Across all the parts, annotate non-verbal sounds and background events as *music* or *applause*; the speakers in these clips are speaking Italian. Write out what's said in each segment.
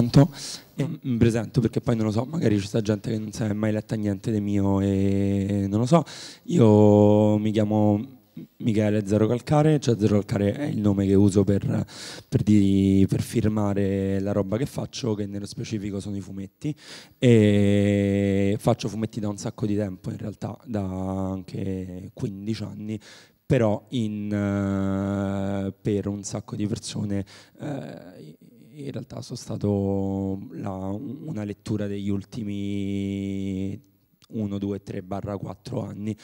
tanto e mi presento perché poi non lo so, magari ci sta gente che non si è mai letta niente di mio e non lo so. Io mi chiamo Michele Zero Calcare, cioè Zero Calcare è il nome che uso per, per, di, per, firmare la roba che faccio, che nello specifico sono i fumetti. E faccio fumetti da un sacco di tempo, in realtà da anche 15 anni, però in, uh, per un sacco di persone eh, in realtà sono stato la, una lettura degli ultimi 1, 2, 3 4 anni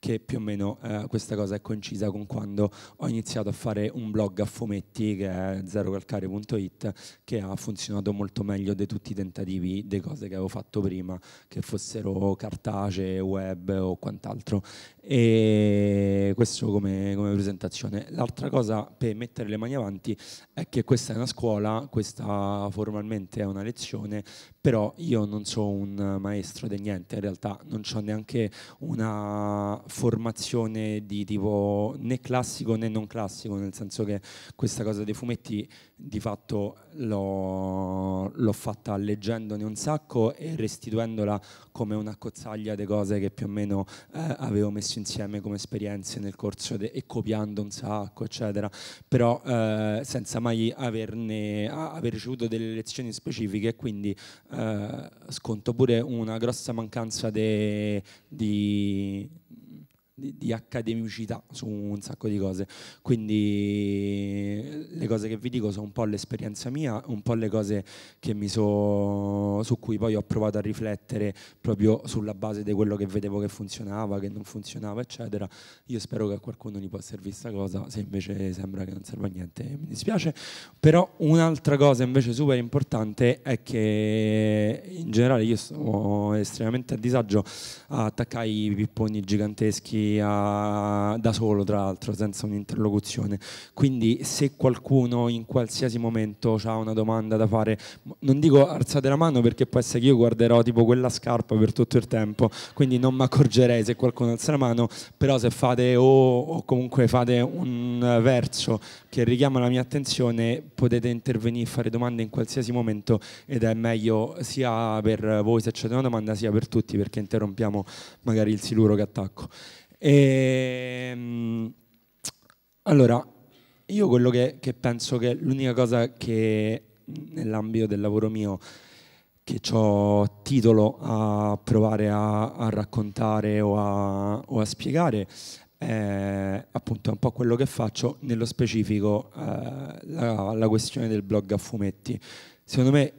che più o meno eh, questa cosa è concisa con quando ho iniziato a fare un blog a fumetti che è zerocalcare.it che ha funzionato molto meglio di tutti i tentativi di cose che avevo fatto prima, che fossero cartacee, web o quant'altro. E questo come, come presentazione. L'altra cosa per mettere le mani avanti è che questa è una scuola, questa formalmente è una lezione, però io non sono un maestro di niente, in realtà non ho neanche una formazione di tipo né classico né non classico, nel senso che questa cosa dei fumetti di fatto l'ho, l'ho fatta leggendone un sacco e restituendola come una cozzaglia di cose che più o meno eh, avevo messo insieme come esperienze nel corso de- e copiando un sacco, eccetera, però eh, senza mai averne, aver ricevuto delle lezioni specifiche, quindi eh, sconto pure una grossa mancanza di di, accademicità su un sacco di cose. Quindi le cose che vi dico sono un po' l'esperienza mia, un po' le cose so, su cui poi ho provato a riflettere proprio sulla base di quello che vedevo che funzionava, che non funzionava, eccetera. Io spero che a qualcuno gli possa servire questa cosa, se invece sembra che non serva a niente mi dispiace. Però un'altra cosa invece super importante è che in generale io sono estremamente a disagio a attaccare i pipponi giganteschi a, da solo, tra l'altro, senza un'interlocuzione. Quindi se qualcuno in qualsiasi momento ha una domanda da fare, non dico alzate la mano perché può essere che io guarderò tipo quella scarpa per tutto il tempo, quindi non mi accorgerei se qualcuno alza la mano, però se fate o, o comunque fate un verso che richiama la mia attenzione, potete intervenire, e fare domande in qualsiasi momento ed è meglio sia per voi se c'è una domanda sia per tutti perché interrompiamo magari il siluro che attacco. E, ehm, allora, io quello che, che penso che l'unica cosa che nell'ambito del lavoro mio che ho titolo a provare a, a raccontare o a, o a spiegare eh, appunto è un po' quello che faccio, nello specifico eh, la, la, questione del blog a fumetti. Secondo me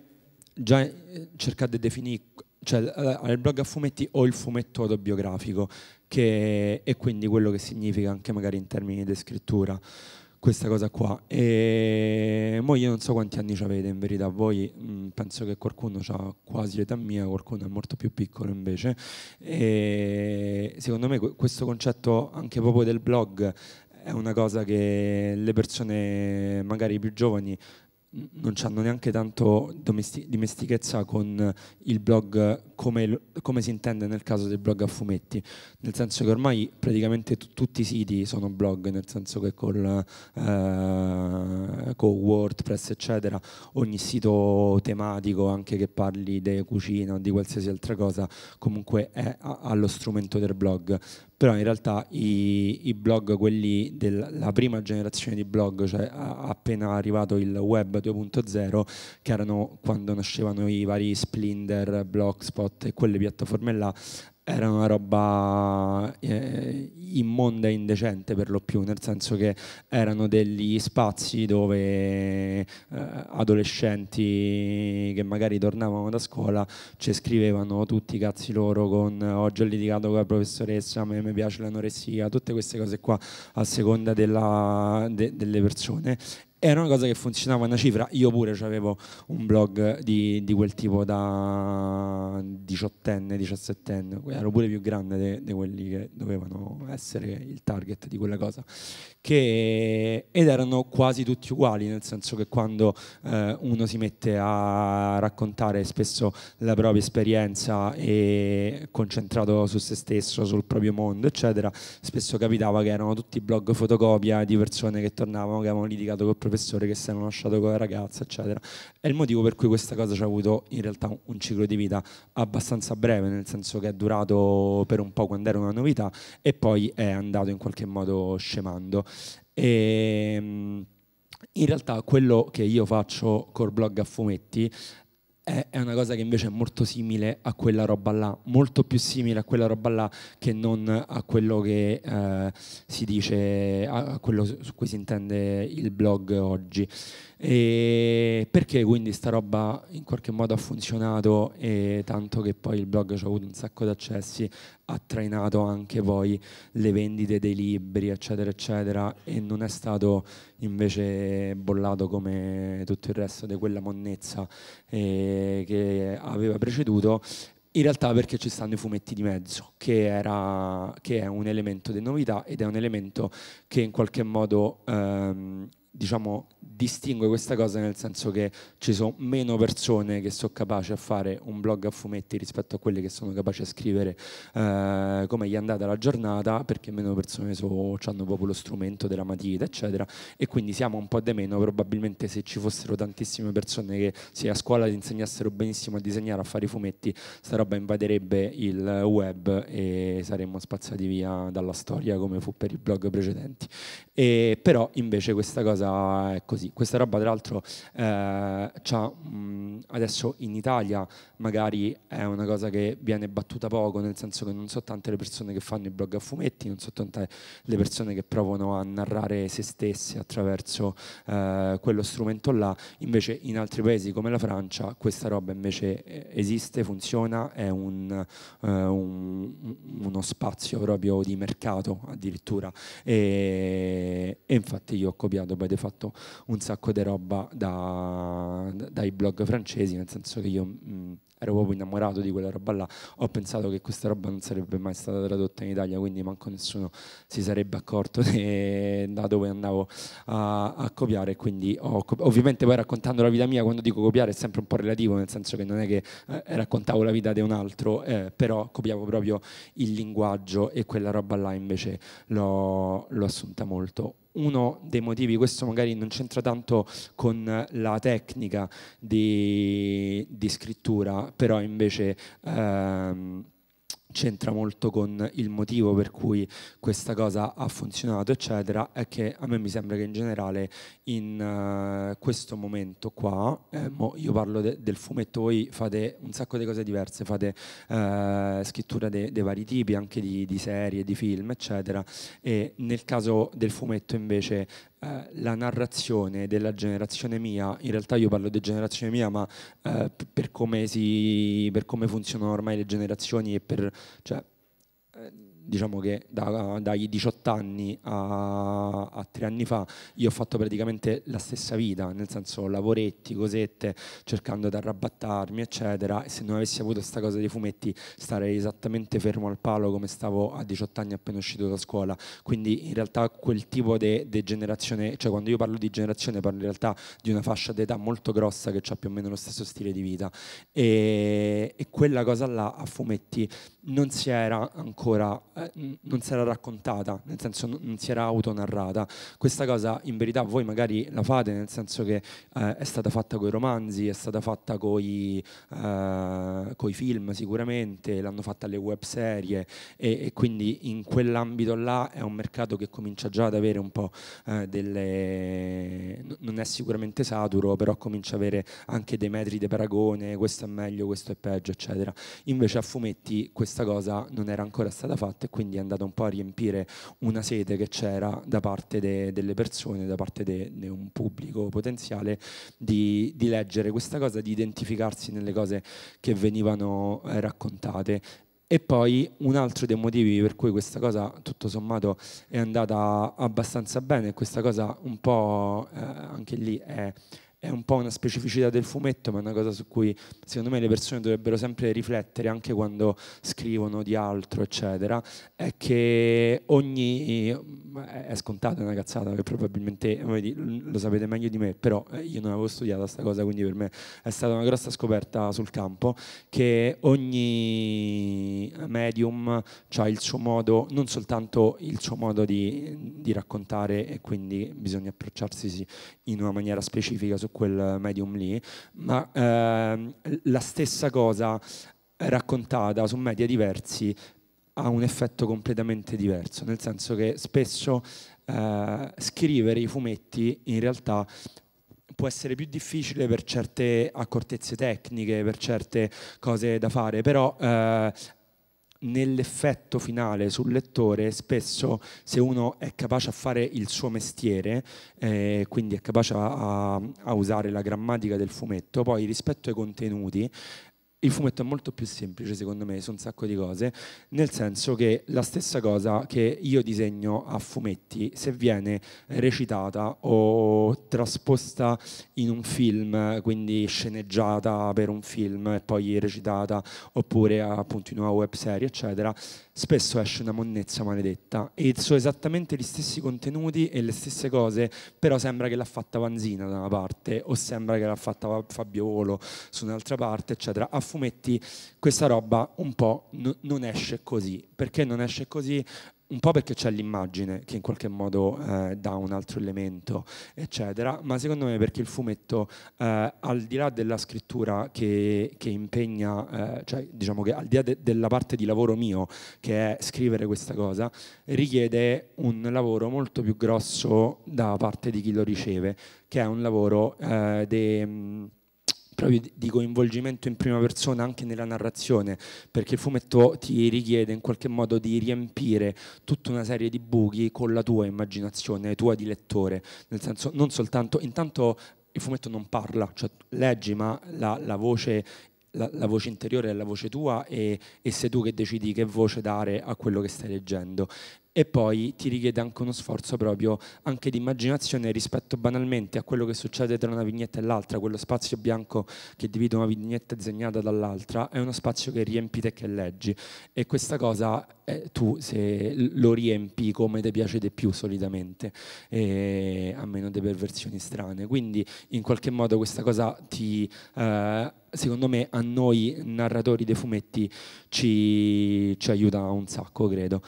già eh, cercate di definire, cioè eh, il blog a fumetti o il fumetto autobiografico, che è quindi quello che significa anche magari in termini di scrittura questa cosa qua. E mo io non so quanti anni ci avete in verità voi, mh, mm, penso che qualcuno ha quasi l'età mia, qualcuno è molto più piccolo invece. E secondo me questo concetto anche proprio del blog è una cosa che le persone magari più giovani non hanno neanche tanto dimestichezza con il blog come, come, si intende nel caso del blog a fumetti, nel senso che ormai praticamente tutti i siti sono blog, nel senso che col, eh, con WordPress eccetera, ogni sito tematico anche che parli di cucina o di qualsiasi altra cosa comunque è allo strumento del blog, però in realtà i, i blog, quelli della prima generazione di blog, cioè appena arrivato il web 2.0, che erano quando nascevano i vari Splinter, Blogspot e quelle piattaforme là, era una roba eh, immonda e indecente per lo più, nel senso che erano degli spazi dove eh, adolescenti che magari tornavano da scuola ci scrivevano tutti i cazzi loro con oggi oh, ho litigato con la professoressa, a me mi piace l'anoressia, tutte queste cose qua a seconda della, de, delle persone era una cosa che funzionava una cifra. Io pure avevo un blog di, di, quel tipo da diciottenne, diciassettenne, ero pure più grande di quelli che dovevano essere il target di quella cosa. Che, ed erano quasi tutti uguali, nel senso che quando eh, uno si mette a raccontare spesso la propria esperienza e concentrato su se stesso, sul proprio mondo, eccetera, spesso capitava che erano tutti blog fotocopia di persone che tornavano, che avevano litigato col proprio professore che si erano lasciato con la ragazza, eccetera. È il motivo per cui questa cosa ci ha avuto in realtà un ciclo di vita abbastanza breve, nel senso che è durato per un po' quando era una novità e poi è andato in qualche modo scemando. E, ehm, in realtà quello che io faccio col blog a fumetti è, una cosa che invece è molto simile a quella roba là, molto più simile a quella roba là che non a quello che eh, si dice, a quello su cui si intende il blog oggi. E perché quindi sta roba in qualche modo ha funzionato e tanto che poi il blog ci ha avuto un sacco di accessi, ha trainato anche poi le vendite dei libri, eccetera, eccetera, e non è stato invece bollato come tutto il resto di quella monnezza eh, che aveva preceduto. In realtà perché ci stanno i fumetti di mezzo, che, era, che, è un elemento di novità ed è un elemento che in qualche modo ehm, diciamo, distingue questa cosa nel senso che ci sono meno persone che sono capaci a fare un blog a fumetti rispetto a quelle che sono capaci a scrivere eh, come gli è andata la giornata, perché meno persone so, hanno proprio lo strumento della matita, eccetera, e quindi siamo un po' di meno, probabilmente se ci fossero tantissime persone che se a scuola ti insegnassero benissimo a disegnare, a fare i fumetti, sta roba invaderebbe il web e saremmo spazzati via dalla storia come fu per i blog precedenti. E, però invece questa cosa cosa è così. Questa roba tra l'altro eh, adesso in Italia magari è una cosa che viene battuta poco, nel senso che non so tante le persone che fanno i blog a fumetti, non so tante le persone che provano a narrare se stesse attraverso eh, quello strumento là, invece in altri paesi come la Francia questa roba invece eh, esiste, funziona, è un, eh, un, uno spazio proprio di mercato addirittura e, e infatti io ho copiato avete fatto un sacco di roba da, dai blog francesi nel senso che io mh, mm, ero proprio innamorato di quella roba là, ho pensato che questa roba non sarebbe mai stata tradotta in Italia, quindi manco nessuno si sarebbe accorto *laughs* da dove andavo a, a copiare. Quindi ho, ovviamente poi raccontando la vita mia, quando dico copiare è sempre un po' relativo, nel senso che non è che eh, raccontavo la vita di un altro, eh, però copiavo proprio il linguaggio e quella roba là invece l'ho, l'ho assunta molto uno dei motivi, questo magari non c'entra tanto con la tecnica di, di scrittura, però invece... Ehm, c'entra molto con il motivo per cui questa cosa ha funzionato, eccetera, è che a me mi sembra che in generale in uh, questo momento qua, eh, mo io parlo de del fumetto, voi fate un sacco di cose diverse, fate uh, scrittura dei de vari tipi, anche di, di, serie, di film, eccetera, e nel caso del fumetto invece eh, la narrazione della generazione mia, in realtà io parlo di generazione mia, ma eh, per, come si, per, come funzionano ormai le generazioni e per... Cioè, diciamo che da, dai 18 anni a, a 3 anni fa io ho fatto praticamente la stessa vita, nel senso lavoretti, cosette, cercando di arrabattarmi, eccetera, e se non avessi avuto questa cosa dei fumetti starei esattamente fermo al palo come stavo a 18 anni appena uscito da scuola. Quindi in realtà quel tipo di generazione, cioè quando io parlo di generazione parlo in realtà di una fascia d'età molto grossa che ha più o meno lo stesso stile di vita. E, e quella cosa là a fumetti non si era ancora, eh, non si era raccontata, nel senso non si era autonarrata. Questa cosa in verità voi magari la fate, nel senso che eh, è stata fatta con i romanzi, è stata fatta con i eh, film sicuramente, l'hanno fatta le web serie e, e, quindi in quell'ambito là è un mercato che comincia già ad avere un po' eh, delle... non è sicuramente saturo, però comincia ad avere anche dei metri di paragone, questo è meglio, questo è peggio, eccetera. Invece a fumetti questo questa cosa non era ancora stata fatta e quindi è andata un po' a riempire una sete che c'era da parte de, delle persone, da parte di un pubblico potenziale di, di leggere questa cosa, di identificarsi nelle cose che venivano eh, raccontate e poi un altro dei motivi per cui questa cosa tutto sommato è andata abbastanza bene, questa cosa un po' eh, anche lì è è un po' una specificità del fumetto, ma è una cosa su cui secondo me le persone dovrebbero sempre riflettere anche quando scrivono di altro, eccetera, è che ogni... Eh, è scontata una cazzata che probabilmente lo sapete meglio di me, però eh, io non avevo studiato questa cosa, quindi per me è stata una grossa scoperta sul campo, che ogni medium ha il suo modo, non soltanto il suo modo di, di raccontare e quindi bisogna approcciarsi in una maniera specifica su quel medium lì, ma ehm, la stessa cosa raccontata su media diversi ha un effetto completamente diverso, nel senso che spesso eh, scrivere i fumetti in realtà può essere più difficile per certe accortezze tecniche, per certe cose da fare, però eh, nell'effetto finale sul lettore spesso se uno è capace a fare il suo mestiere, eh, quindi è capace a, a, usare la grammatica del fumetto, poi rispetto ai contenuti il fumetto è molto più semplice secondo me su un sacco di cose, nel senso che la stessa cosa che io disegno a fumetti, se viene recitata o trasposta in un film, quindi sceneggiata per un film e poi recitata, oppure appunto in una web serie, eccetera, spesso esce una monnezza maledetta e sono esattamente gli stessi contenuti e le stesse cose, però sembra che l'ha fatta Vanzina da una parte o sembra che l'ha fatta Fabiolo su un'altra parte, eccetera. A fumetti questa roba un po' n- non esce così. Perché non esce così? un po' perché c'è l'immagine che in qualche modo eh, dà un altro elemento, eccetera, ma secondo me perché il fumetto, eh, al di là della scrittura che, che impegna, eh, cioè diciamo che al di là de- della parte di lavoro mio che è scrivere questa cosa, richiede un lavoro molto più grosso da parte di chi lo riceve, che è un lavoro eh, de- proprio di coinvolgimento in prima persona anche nella narrazione, perché il fumetto ti richiede in qualche modo di riempire tutta una serie di buchi con la tua immaginazione, tua di lettore, nel senso non soltanto, intanto il fumetto non parla, cioè leggi, ma la, la voce la, la, voce interiore è la voce tua e, e sei tu che decidi che voce dare a quello che stai leggendo e poi ti richiede anche uno sforzo proprio anche di immaginazione rispetto banalmente a quello che succede tra una vignetta e l'altra, quello spazio bianco che divide una vignetta disegnata dall'altra è uno spazio che riempite e che leggi e questa cosa eh, tu se lo riempi come ti piace di più solitamente, eh, a meno di perversioni strane, quindi in qualche modo questa cosa ti... Eh, secondo me a noi narratori dei fumetti ci, ci aiuta un sacco, credo.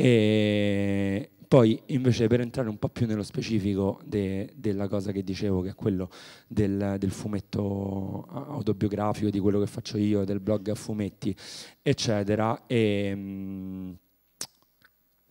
E poi invece per entrare un po' più nello specifico de, della cosa che dicevo, che è quello del, del, fumetto autobiografico, di quello che faccio io, del blog a fumetti, eccetera. E, ehm, mh,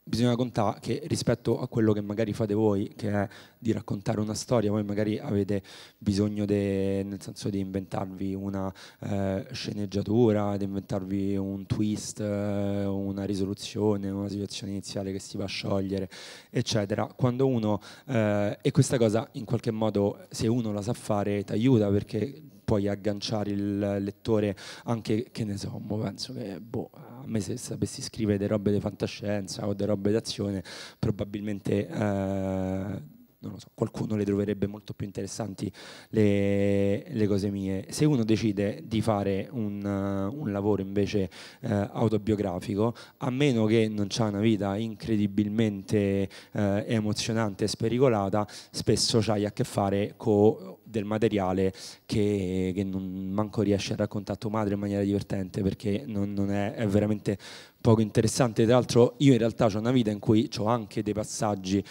bisogna contare che rispetto a quello che magari fate voi, che è di raccontare una storia, voi magari avete bisogno de, nel senso di inventarvi una eh, sceneggiatura, di inventarvi un twist, eh, una risoluzione, una situazione iniziale che si va a sciogliere, eccetera. Quando uno, eh, e questa cosa in qualche modo, se uno la sa fare, ti aiuta perché puoi agganciare il lettore anche, che ne so, penso che boh, a me se sapessi scrivere delle robe di fantascienza o delle robe d'azione probabilmente... Eh, non lo so, qualcuno le troverebbe molto più interessanti le, le cose mie. Se uno decide di fare un, uh, un lavoro invece uh, autobiografico, a meno che non ha una vita incredibilmente uh, emozionante e spericolata, spesso hai a che fare con del materiale che, che, non manco riesce a raccontare a tua madre in maniera divertente perché non, non è, è, veramente poco interessante. Tra l'altro io in realtà ho una vita in cui ho anche dei passaggi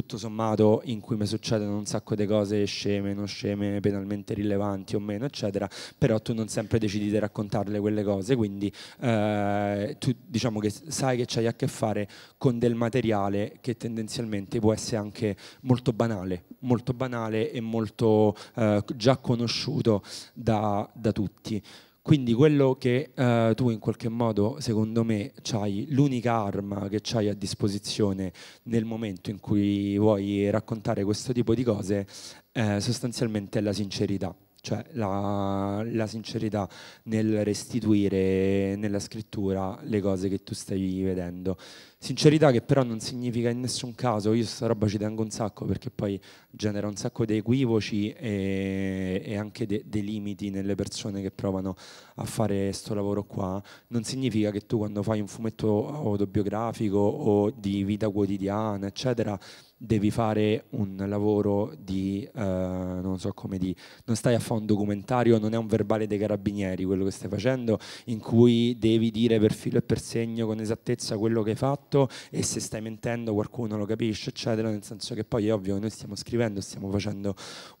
tutto sommato in cui mi succedono un sacco di cose sceme, non sceme, penalmente rilevanti o meno, eccetera, però tu non sempre decidi di raccontarle quelle cose, quindi eh, tu diciamo che sai che c'hai a che fare con del materiale che tendenzialmente può essere anche molto banale, molto banale e molto eh, già conosciuto da, da tutti. Quindi quello che eh, tu in qualche modo, secondo me, hai l'unica arma che hai a disposizione nel momento in cui vuoi raccontare questo tipo di cose, eh, sostanzialmente è la sincerità cioè la, la, sincerità nel restituire nella scrittura le cose che tu stai vedendo. Sincerità che però non significa in nessun caso, io sta roba ci tengo un sacco perché poi genera un sacco di equivoci e, e anche dei limiti nelle persone che provano a fare questo lavoro qua, non significa che tu quando fai un fumetto autobiografico o di vita quotidiana, eccetera, devi fare un lavoro di, uh, non so come di, non stai a fare un documentario, non è un verbale dei carabinieri quello che stai facendo, in cui devi dire per filo e per segno con esattezza quello che hai fatto e se stai mentendo qualcuno lo capisce, eccetera, nel senso che poi è ovvio che noi stiamo scrivendo, stiamo facendo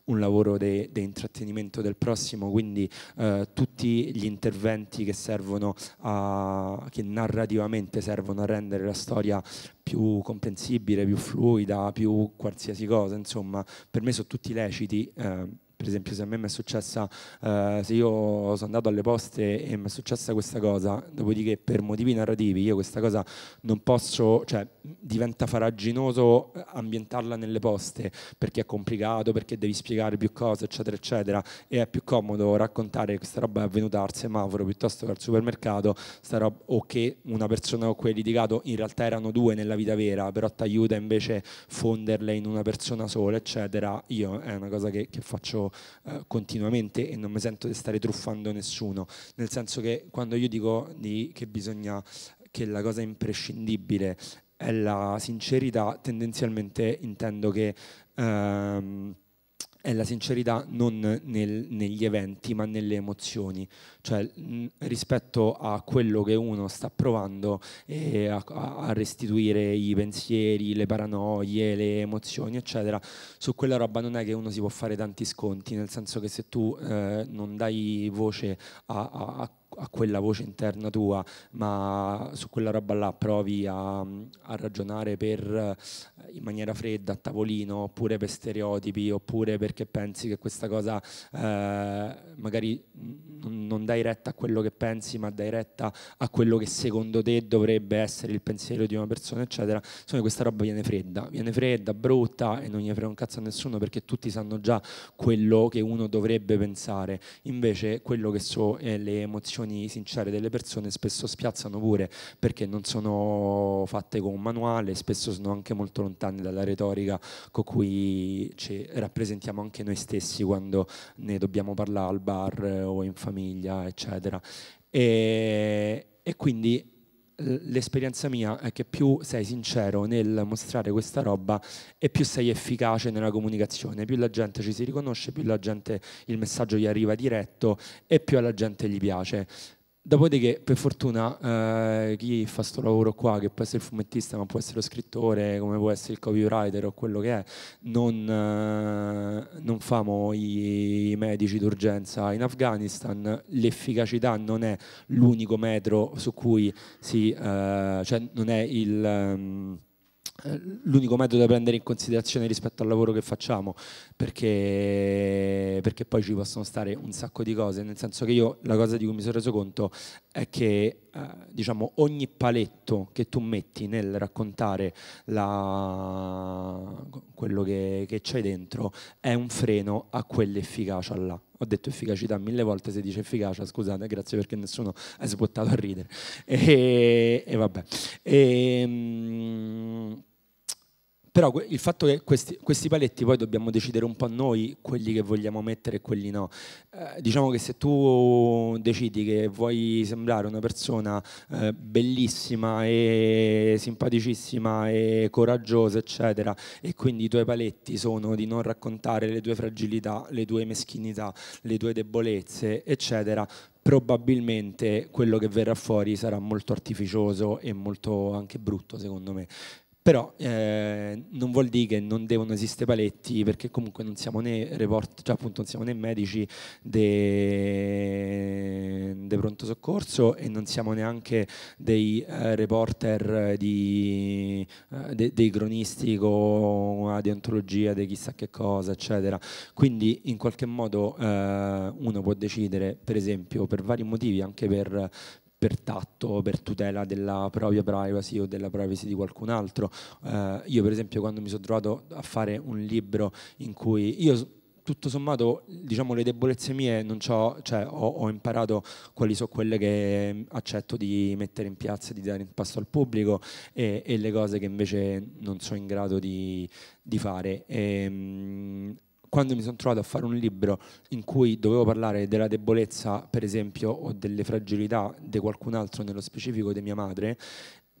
un lavoro di de intrattenimento del prossimo, quindi uh, tutti gli interventi che servono a, che narrativamente servono a rendere la storia più comprensibile, più fluida, più qualsiasi cosa, insomma, per me sono tutti leciti. Eh, per esempio se a me mi è successa, eh, se io sono andato alle poste e mi è successa questa cosa, dopodiché per motivi narrativi io questa cosa non posso, cioè diventa faraginoso ambientarla nelle poste perché è complicato, perché devi spiegare più cose, eccetera, eccetera, e è più comodo raccontare che questa roba è avvenuta al semaforo piuttosto che al supermercato, roba, o che una persona con cui hai litigato in realtà erano due nella vita vera, però ti aiuta invece fonderle in una persona sola, eccetera. Io è una cosa che, che faccio eh, continuamente e non mi sento di stare truffando nessuno, nel senso che quando io dico di, che bisogna che la cosa imprescindibile è la sincerità, tendenzialmente intendo che ehm, è la sincerità non nel, negli eventi ma nelle emozioni, cioè mh, mm, rispetto a quello che uno sta provando eh, a, a, restituire i pensieri, le paranoie, le emozioni eccetera, su quella roba non è che uno si può fare tanti sconti, nel senso che se tu eh, non dai voce a, a, a a quella voce interna tua, ma su quella roba là provi a, a ragionare per, eh, in maniera fredda a tavolino, oppure per stereotipi, oppure perché pensi che questa cosa eh, magari non dai retta a quello che pensi, ma dai retta a quello che secondo te dovrebbe essere il pensiero di una persona, eccetera. Insomma, questa roba viene fredda, viene fredda, brutta e non gli frega un cazzo a nessuno perché tutti sanno già quello che uno dovrebbe pensare. Invece quello che so è le emozioni reazioni sincere delle persone spesso spiazzano pure perché non sono fatte con un manuale, spesso sono anche molto lontane dalla retorica con cui ci rappresentiamo anche noi stessi quando ne dobbiamo parlare al bar o in famiglia, eccetera. E, e quindi l'esperienza mia è che più sei sincero nel mostrare questa roba e più sei efficace nella comunicazione, più la gente ci si riconosce, più la gente il messaggio gli arriva diretto e più alla gente gli piace. Dopodiché, per fortuna, eh, chi fa questo lavoro qua, che può essere il fumettista, ma può essere lo scrittore, come può essere il copywriter o quello che è, non, eh, non famo i, medici d'urgenza in Afghanistan. L'efficacità non è l'unico metro su cui si... Eh, cioè non è il... Um, eh, l'unico metodo da prendere in considerazione rispetto al lavoro che facciamo, perché, perché, poi ci possono stare un sacco di cose, nel senso che io la cosa di cui mi sono reso conto è che eh, diciamo, ogni paletto che tu metti nel raccontare la, quello che, che c'è dentro è un freno a quell'efficacia là, ho detto efficacità mille volte, se dice efficacia, scusate, grazie perché nessuno è sbottato a ridere. E, e vabbè. E, ehm, mh, però il fatto che questi, questi, paletti poi dobbiamo decidere un po' noi quelli che vogliamo mettere e quelli no. Eh, diciamo che se tu decidi che vuoi sembrare una persona eh, bellissima e simpaticissima e coraggiosa, eccetera, e quindi i tuoi paletti sono di non raccontare le tue fragilità, le tue meschinità, le tue debolezze, eccetera, probabilmente quello che verrà fuori sarà molto artificioso e molto anche brutto, secondo me però eh, non vuol dire che non devono esistere paletti perché comunque non siamo né report, cioè appunto non siamo né medici di pronto soccorso e non siamo neanche dei eh, reporter di, eh, de, dei cronisti con una deontologia di chissà che cosa eccetera quindi in qualche modo eh, uno può decidere per esempio per vari motivi anche per, per tatto, per tutela della propria privacy o della privacy di qualcun altro. Eh, io per esempio quando mi sono trovato a fare un libro in cui io tutto sommato diciamo le debolezze mie cioè, ho, ho, imparato quali sono quelle che accetto di mettere in piazza di dare in pasto al pubblico e, e le cose che invece non sono in grado di, di fare e, ehm, quando mi sono trovato a fare un libro in cui dovevo parlare della debolezza, per esempio, o delle fragilità di qualcun altro, nello specifico di mia madre,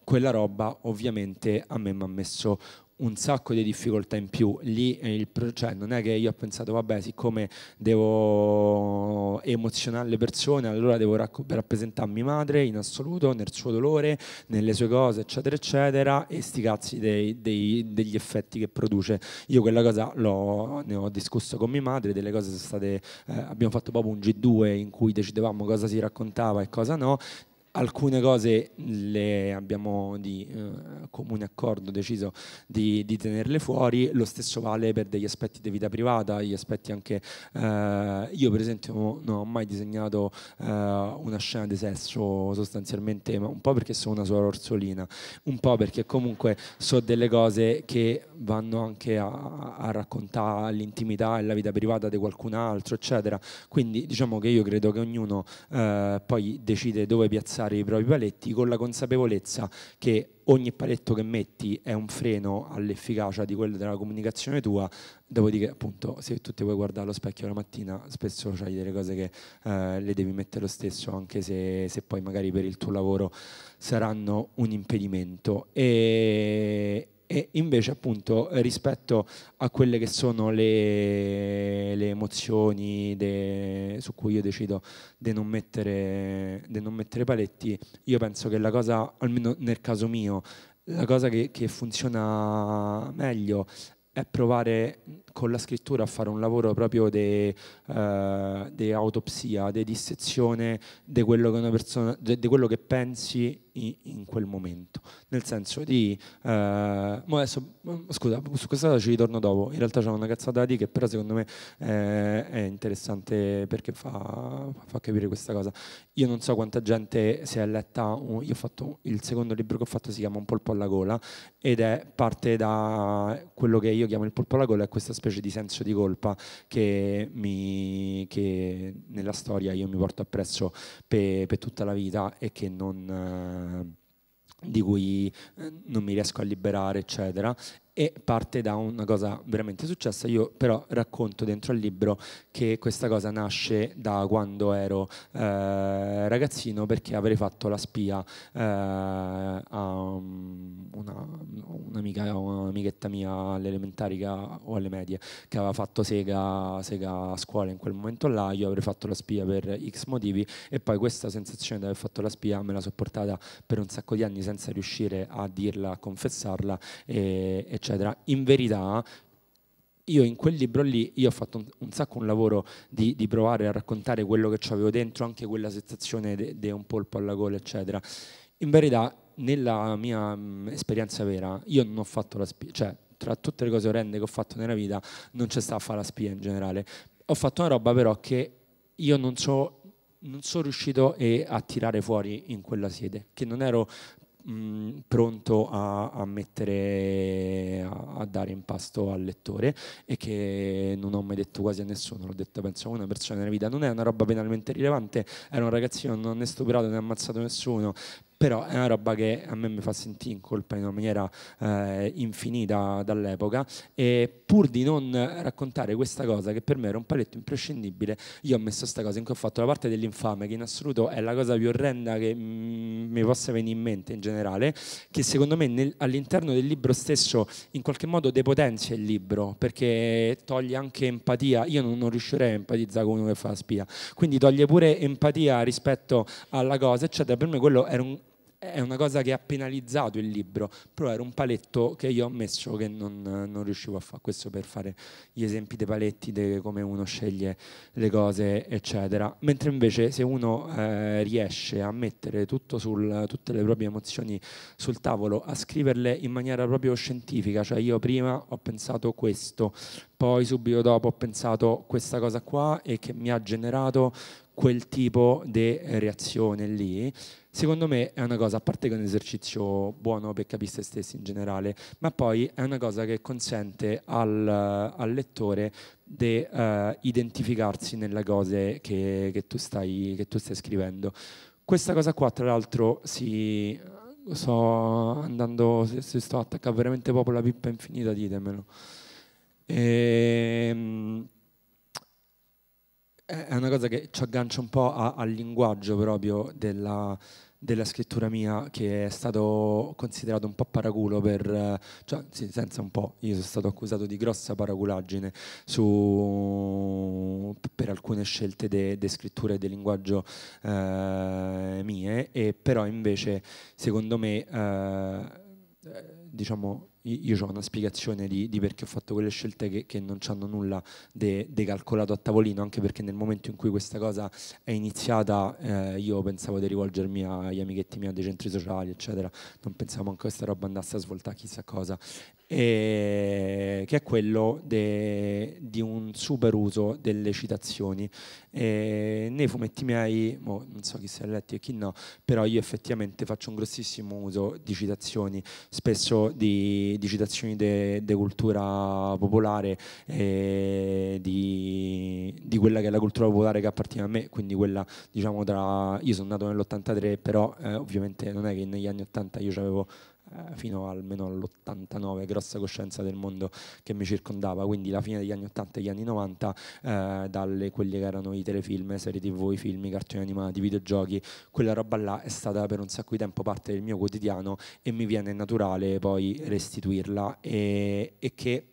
quella roba ovviamente a me mi ha messo un sacco di difficoltà in più. Lì eh, il, cioè, non è che io ho pensato, vabbè, siccome devo emozionare le persone, allora devo rappresentare mia madre in assoluto, nel suo dolore, nelle sue cose, eccetera, eccetera, e sti cazzi dei, dei, degli effetti che produce. Io quella cosa l'ho, ne ho discusso con mia madre, delle cose sono state, eh, abbiamo fatto proprio un G2 in cui decidevamo cosa si raccontava e cosa no, alcune cose le abbiamo di eh, comune accordo deciso di, di, tenerle fuori, lo stesso vale per degli aspetti di vita privata, gli aspetti anche, eh, io per esempio non ho mai disegnato eh, una scena di sesso sostanzialmente, un po' perché sono una sua orsolina, un po' perché comunque so delle cose che vanno anche a, a raccontare l'intimità e la vita privata di qualcun altro, eccetera. Quindi diciamo che io credo che ognuno eh, poi decide dove piazzare lanciare i propri paletti con la consapevolezza che ogni paletto che metti è un freno all'efficacia di quella della comunicazione tua, dopodiché appunto se tu ti vuoi guardare allo specchio la mattina spesso hai delle cose che eh, le devi mettere lo stesso anche se, se poi magari per il tuo lavoro saranno un impedimento. E, e invece appunto rispetto a quelle che sono le, le emozioni de, su cui io decido di de non, de non, mettere paletti, io penso che la cosa, almeno nel caso mio, la cosa che, che funziona meglio è provare con la scrittura a fare un lavoro proprio di uh, eh, autopsia, di dissezione di quello, di quello che pensi in quel momento, nel senso di, eh, adesso, scusa, su questa cosa ci ritorno dopo, in realtà c'è una cazzata di che però secondo me eh, è interessante perché fa, fa, capire questa cosa. Io non so quanta gente si è letta, io ho fatto, il secondo libro che ho fatto si chiama Un polpo alla gola ed è parte da quello che io chiamo il polpo alla gola, è questa specie di senso di colpa che, mi, che nella storia io mi porto appresso per pe tutta la vita e che non... Eh, Ehm, di cui eh, non mi riesco a liberare, eccetera e parte da una cosa veramente successa. Io però racconto dentro al libro che questa cosa nasce da quando ero eh, ragazzino perché avrei fatto la spia eh, a um, una, un'amica, un'amichetta mia all'elementare o alle medie che aveva fatto sega, sega a scuola in quel momento là, io avrei fatto la spia per X motivi e poi questa sensazione di aver fatto la spia me la sopportata per un sacco di anni senza riuscire a dirla, a confessarla, e, eccetera eccetera. In verità io in quel libro lì ho fatto un, un, sacco un lavoro di, di, provare a raccontare quello che avevo dentro, anche quella sensazione di un polpo alla gola, eccetera. In verità, nella mia mh, mm, esperienza vera, io non ho fatto la spia, cioè tra tutte le cose orrende che ho fatto nella vita, non c'è stata a fare la spia in generale. Ho fatto una roba però che io non so non sono riuscito eh, a tirare fuori in quella sede, che non ero mh, mm, pronto a, a mettere, a, a, dare in pasto al lettore e che non ho mai detto quasi a nessuno, l'ho detto penso a una persona nella vita, non è una roba penalmente rilevante, era un ragazzino, non è stuprato, non è ammazzato nessuno, però è una roba che a me mi fa sentire in colpa in una maniera eh, infinita dall'epoca e pur di non raccontare questa cosa che per me era un paletto imprescindibile io ho messo questa cosa in cui ho fatto la parte dell'infame che in assoluto è la cosa più orrenda che mm, mi possa venire in mente in generale che secondo me nel, all'interno del libro stesso in qualche modo depotenzia il libro perché toglie anche empatia io non, non riuscirei a empatizzare con uno che fa la spia quindi toglie pure empatia rispetto alla cosa eccetera per me quello era un è una cosa che ha penalizzato il libro, però era un paletto che io ho messo che non, non riuscivo a fare, questo per fare gli esempi dei paletti, di come uno sceglie le cose, eccetera. Mentre invece se uno eh, riesce a mettere sul, tutte le proprie emozioni sul tavolo, a scriverle in maniera proprio scientifica, cioè io prima ho pensato questo, poi subito dopo ho pensato questa cosa qua e che mi ha generato quel tipo di reazione lì. Secondo me è una cosa, a parte che è un esercizio buono per capire se stessi in generale, ma poi è una cosa che consente al, al lettore di uh, identificarsi nelle cose che, che, tu stai, che tu stai scrivendo. Questa cosa qua, tra l'altro, si sto eh, andando, se, sto attaccando veramente proprio la pippa infinita, ditemelo. Ehm, è una cosa che ci aggancia un po' a, al linguaggio proprio della, della, scrittura mia che è stato considerato un po' paraculo per, cioè, sì, senza un po', io sono stato accusato di grossa paraculaggine su, per alcune scelte di scrittura e di linguaggio eh, mie, e però invece secondo me, eh, diciamo, io ho una spiegazione di, di, perché ho fatto quelle scelte che, che non hanno nulla decalcolato de a tavolino, anche perché nel momento in cui questa cosa è iniziata eh, io pensavo di rivolgermi agli amichetti miei dei centri sociali, eccetera, non pensavo che questa roba andasse a svoltare chissà cosa, e, che è quello di un super uso delle citazioni. E nei fumetti miei, oh, non so chi si è letti e chi no, però io effettivamente faccio un grossissimo uso di citazioni, spesso di di, citazioni di cultura popolare, eh, di, di, quella che è la cultura popolare che appartiene a me, quindi quella diciamo tra... Io sono nato nell'83, però eh, ovviamente non è che negli anni 80 io avevo eh, fino almeno all'89, grossa coscienza del mondo che mi circondava, quindi la fine degli anni 80 e gli anni 90, eh, dalle quelli che erano i telefilm, serie tv, i film, i cartoni animati, i videogiochi, quella roba là è stata per un sacco di tempo parte del mio quotidiano e mi viene naturale poi restituirla e, e che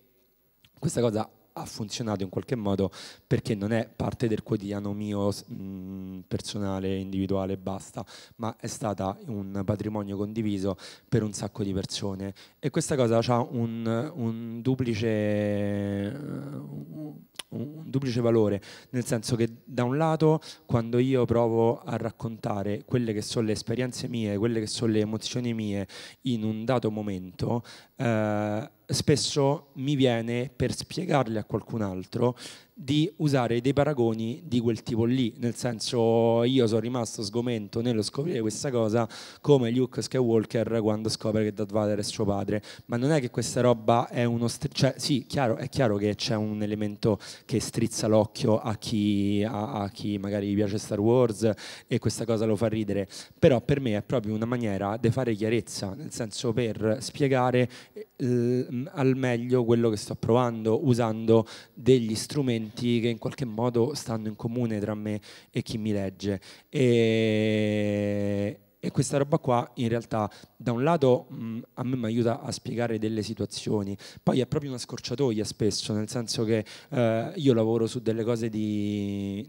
questa cosa ha funzionato in qualche modo perché non è parte del quotidiano mio mh, personale, individuale, e basta, ma è stata un patrimonio condiviso per un sacco di persone. E questa cosa ha un, un, duplice, eh, un duplice valore, nel senso che da un lato quando io provo a raccontare quelle che sono le esperienze mie, quelle che sono le emozioni mie in un dato momento, eh, spesso mi viene per spiegarle a qualcun altro di usare dei paragoni di quel tipo lì, nel senso io sono rimasto sgomento nello scoprire questa cosa come Luke Skywalker quando scopre che Darth Vader è suo padre, ma non è che questa roba è uno... Str- cioè sì, chiaro, è chiaro che c'è un elemento che strizza l'occhio a chi, a, a chi magari piace Star Wars e questa cosa lo fa ridere, però per me è proprio una maniera di fare chiarezza, nel senso per spiegare... Eh, al meglio quello che sto provando usando degli strumenti che in qualche modo stanno in comune tra me e chi mi legge. E, e questa roba qua in realtà da un lato mh, mm, a me mi aiuta a spiegare delle situazioni, poi è proprio una scorciatoia spesso, nel senso che eh, io lavoro su delle cose di,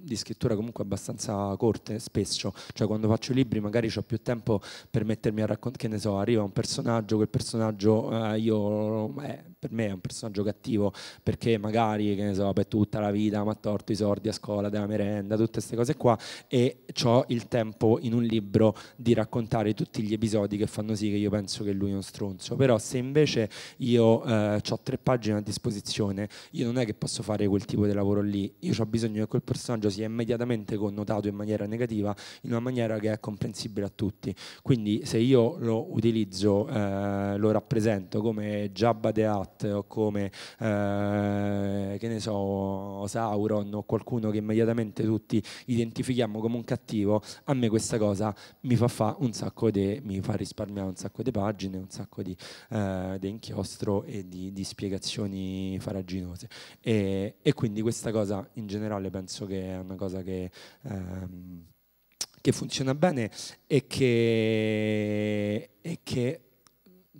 di, scrittura comunque abbastanza corte spesso, cioè quando faccio i libri magari ho più tempo per mettermi a raccontare, che ne so, arriva un personaggio, quel personaggio eh, io... Eh, per me è un personaggio cattivo perché magari, che ne so, per tutta la vita mi ha torto i sordi a scuola, della merenda, tutte queste cose qua e ho il tempo in un libro di raccontare tutti gli episodi che fanno sì che io penso che lui è uno stronzo, però se invece io eh, ho tre pagine a disposizione, io non è che posso fare quel tipo di lavoro lì, io ho bisogno che quel personaggio sia immediatamente connotato in maniera negativa, in una maniera che è comprensibile a tutti, quindi se io lo utilizzo, eh, lo rappresento come Giabba de Hat Borat o come eh, che ne so, Sauron o qualcuno che immediatamente tutti identifichiamo come un cattivo, a me questa cosa mi fa, fa, un sacco de, mi fa risparmiare un sacco di pagine, un sacco di eh, inchiostro e di, di spiegazioni faraginose. E, e, quindi questa cosa in generale penso che è una cosa che... Ehm, che funziona bene e che, e che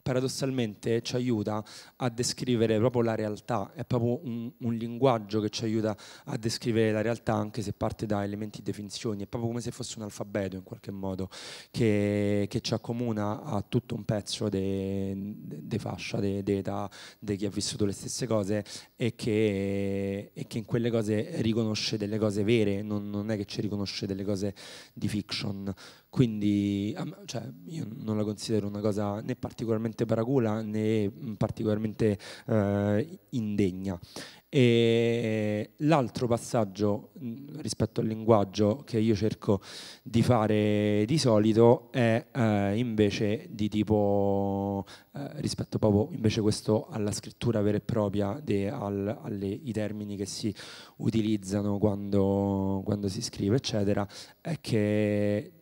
paradossalmente ci aiuta a descrivere proprio la realtà, è proprio un, un, linguaggio che ci aiuta a descrivere la realtà anche se parte da elementi di definizioni, è proprio come se fosse un alfabeto in qualche modo che, che ci accomuna a tutto un pezzo di fascia, di età, di chi ha vissuto le stesse cose e che, e che, in quelle cose riconosce delle cose vere, non, non è che ci riconosce delle cose di fiction. Quindi cioè, io non la considero una cosa né particolarmente paracula né particolarmente eh, indegna. E l'altro passaggio rispetto al linguaggio che io cerco di fare di solito è eh, invece di tipo eh, rispetto proprio invece questo alla scrittura vera e propria ai termini che si utilizzano quando, quando si scrive eccetera è che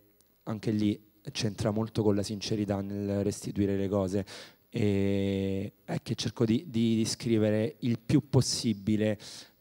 anche lì c'entra molto con la sincerità nel restituire le cose. E è che cerco di, di, di scrivere il più possibile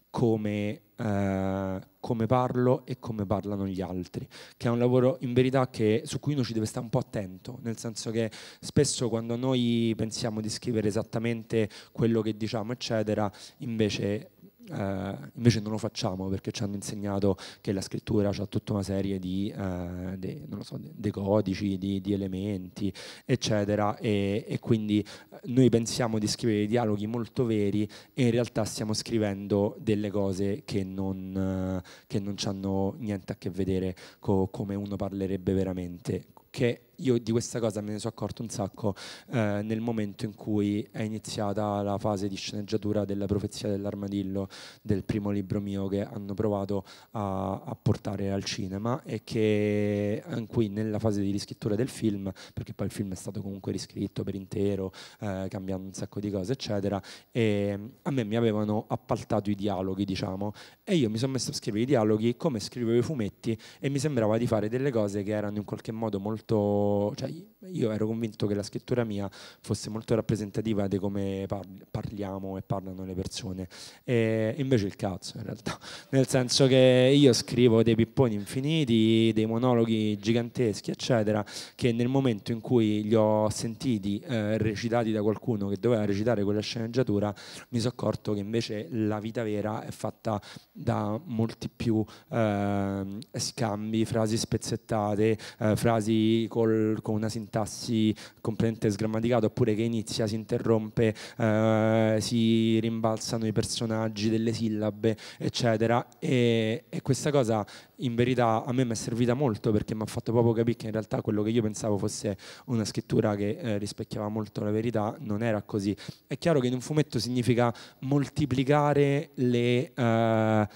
come, eh, come, parlo e come parlano gli altri, che è un lavoro in verità che, su cui uno ci deve stare un po' attento, nel senso che spesso quando noi pensiamo di scrivere esattamente quello che diciamo, eccetera, invece eh, invece non lo facciamo perché ci hanno insegnato che la scrittura ha tutta una serie di eh, de, so, de codici, di, di, elementi, eccetera, e, e, quindi eh, noi pensiamo di scrivere dialoghi molto veri e in realtà stiamo scrivendo delle cose che non, eh, non hanno niente a che vedere con come uno parlerebbe veramente, che io di questa cosa me ne sono accorto un sacco eh, nel momento in cui è iniziata la fase di sceneggiatura della profezia dell'armadillo del primo libro mio che hanno provato a, a portare al cinema e che in eh, cui nella fase di riscrittura del film, perché poi il film è stato comunque riscritto per intero, eh, cambiando un sacco di cose eccetera, e a me mi avevano appaltato i dialoghi diciamo e io mi sono messo a scrivere i dialoghi come scrivevo i fumetti e mi sembrava di fare delle cose che erano in qualche modo molto cioè io ero convinto che la scrittura mia fosse molto rappresentativa di come parliamo e parlano le persone, e invece il cazzo in realtà, *laughs* nel senso che io scrivo dei pipponi infiniti, dei monologhi giganteschi, eccetera, che nel momento in cui li ho sentiti eh, recitati da qualcuno che doveva recitare quella sceneggiatura, mi sono accorto che invece la vita vera è fatta da molti più eh, scambi, frasi spezzettate, eh, frasi col col, con una sintassi completamente sgrammaticata oppure che inizia, si interrompe, eh, si rimbalzano i personaggi delle sillabe, eccetera. E, e questa cosa in verità a me mi è servita molto perché mi ha fatto proprio capire che in realtà quello che io pensavo fosse una scrittura che eh, rispecchiava molto la verità non era così. È chiaro che in un fumetto significa moltiplicare le, eh,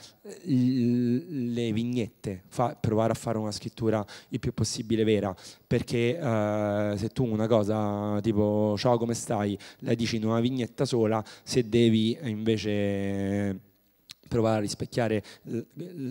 le vignette, fa, provare a fare una scrittura il più possibile vera, perché eh, se tu una cosa tipo ciao come stai la dici in una vignetta sola, se devi invece provare a rispecchiare eh,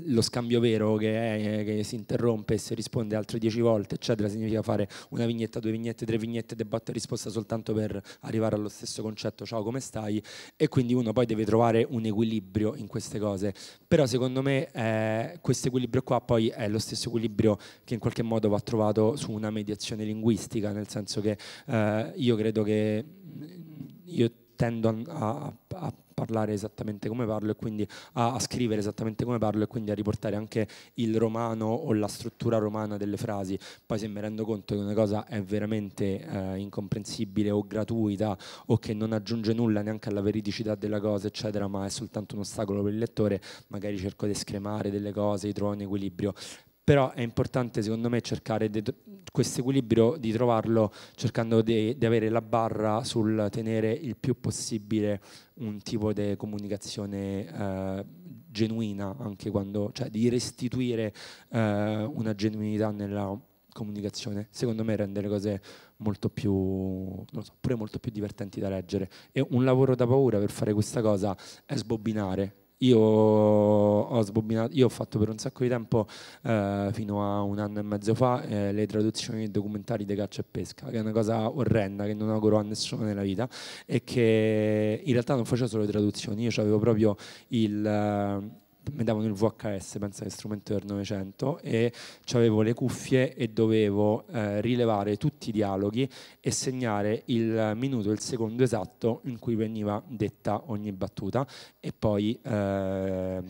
lo scambio vero che, è, eh, che si interrompe e si risponde altre dieci volte, eccetera, significa fare una vignetta, due vignette, tre vignette, debattere risposta soltanto per arrivare allo stesso concetto, ciao come stai, e quindi uno poi deve trovare un equilibrio in queste cose. Però secondo me eh, questo equilibrio qua poi è lo stesso equilibrio che in qualche modo va trovato su una mediazione linguistica, nel senso che eh, io credo che... Mm, io tendo a, a, a parlare esattamente come parlo e quindi a, a, scrivere esattamente come parlo e quindi a riportare anche il romano o la struttura romana delle frasi. Poi se mi rendo conto che una cosa è veramente eh, incomprensibile o gratuita o che non aggiunge nulla neanche alla veridicità della cosa, eccetera, ma è soltanto un ostacolo per il lettore, magari cerco di scremare delle cose, trovo un equilibrio però è importante secondo me cercare questo equilibrio di trovarlo cercando di, di, avere la barra sul tenere il più possibile un tipo di comunicazione eh, genuina, anche quando, cioè di restituire eh, una genuinità nella comunicazione, secondo me rende le cose molto più, so, pure molto più divertenti da leggere. E un lavoro da paura per fare questa cosa è sbobinare io ho, sbobinato, io ho fatto per un sacco di tempo, eh, fino a un anno e mezzo fa, eh, le traduzioni dei documentari di caccia e pesca, che è una cosa orrenda che non auguro a nessuno nella vita e che in realtà non facevo solo le traduzioni, io avevo proprio il mi davano il VHS, pensa che strumento del 900, e avevo le cuffie e dovevo eh, rilevare tutti i dialoghi e segnare il minuto, il secondo esatto in cui veniva detta ogni battuta e poi eh,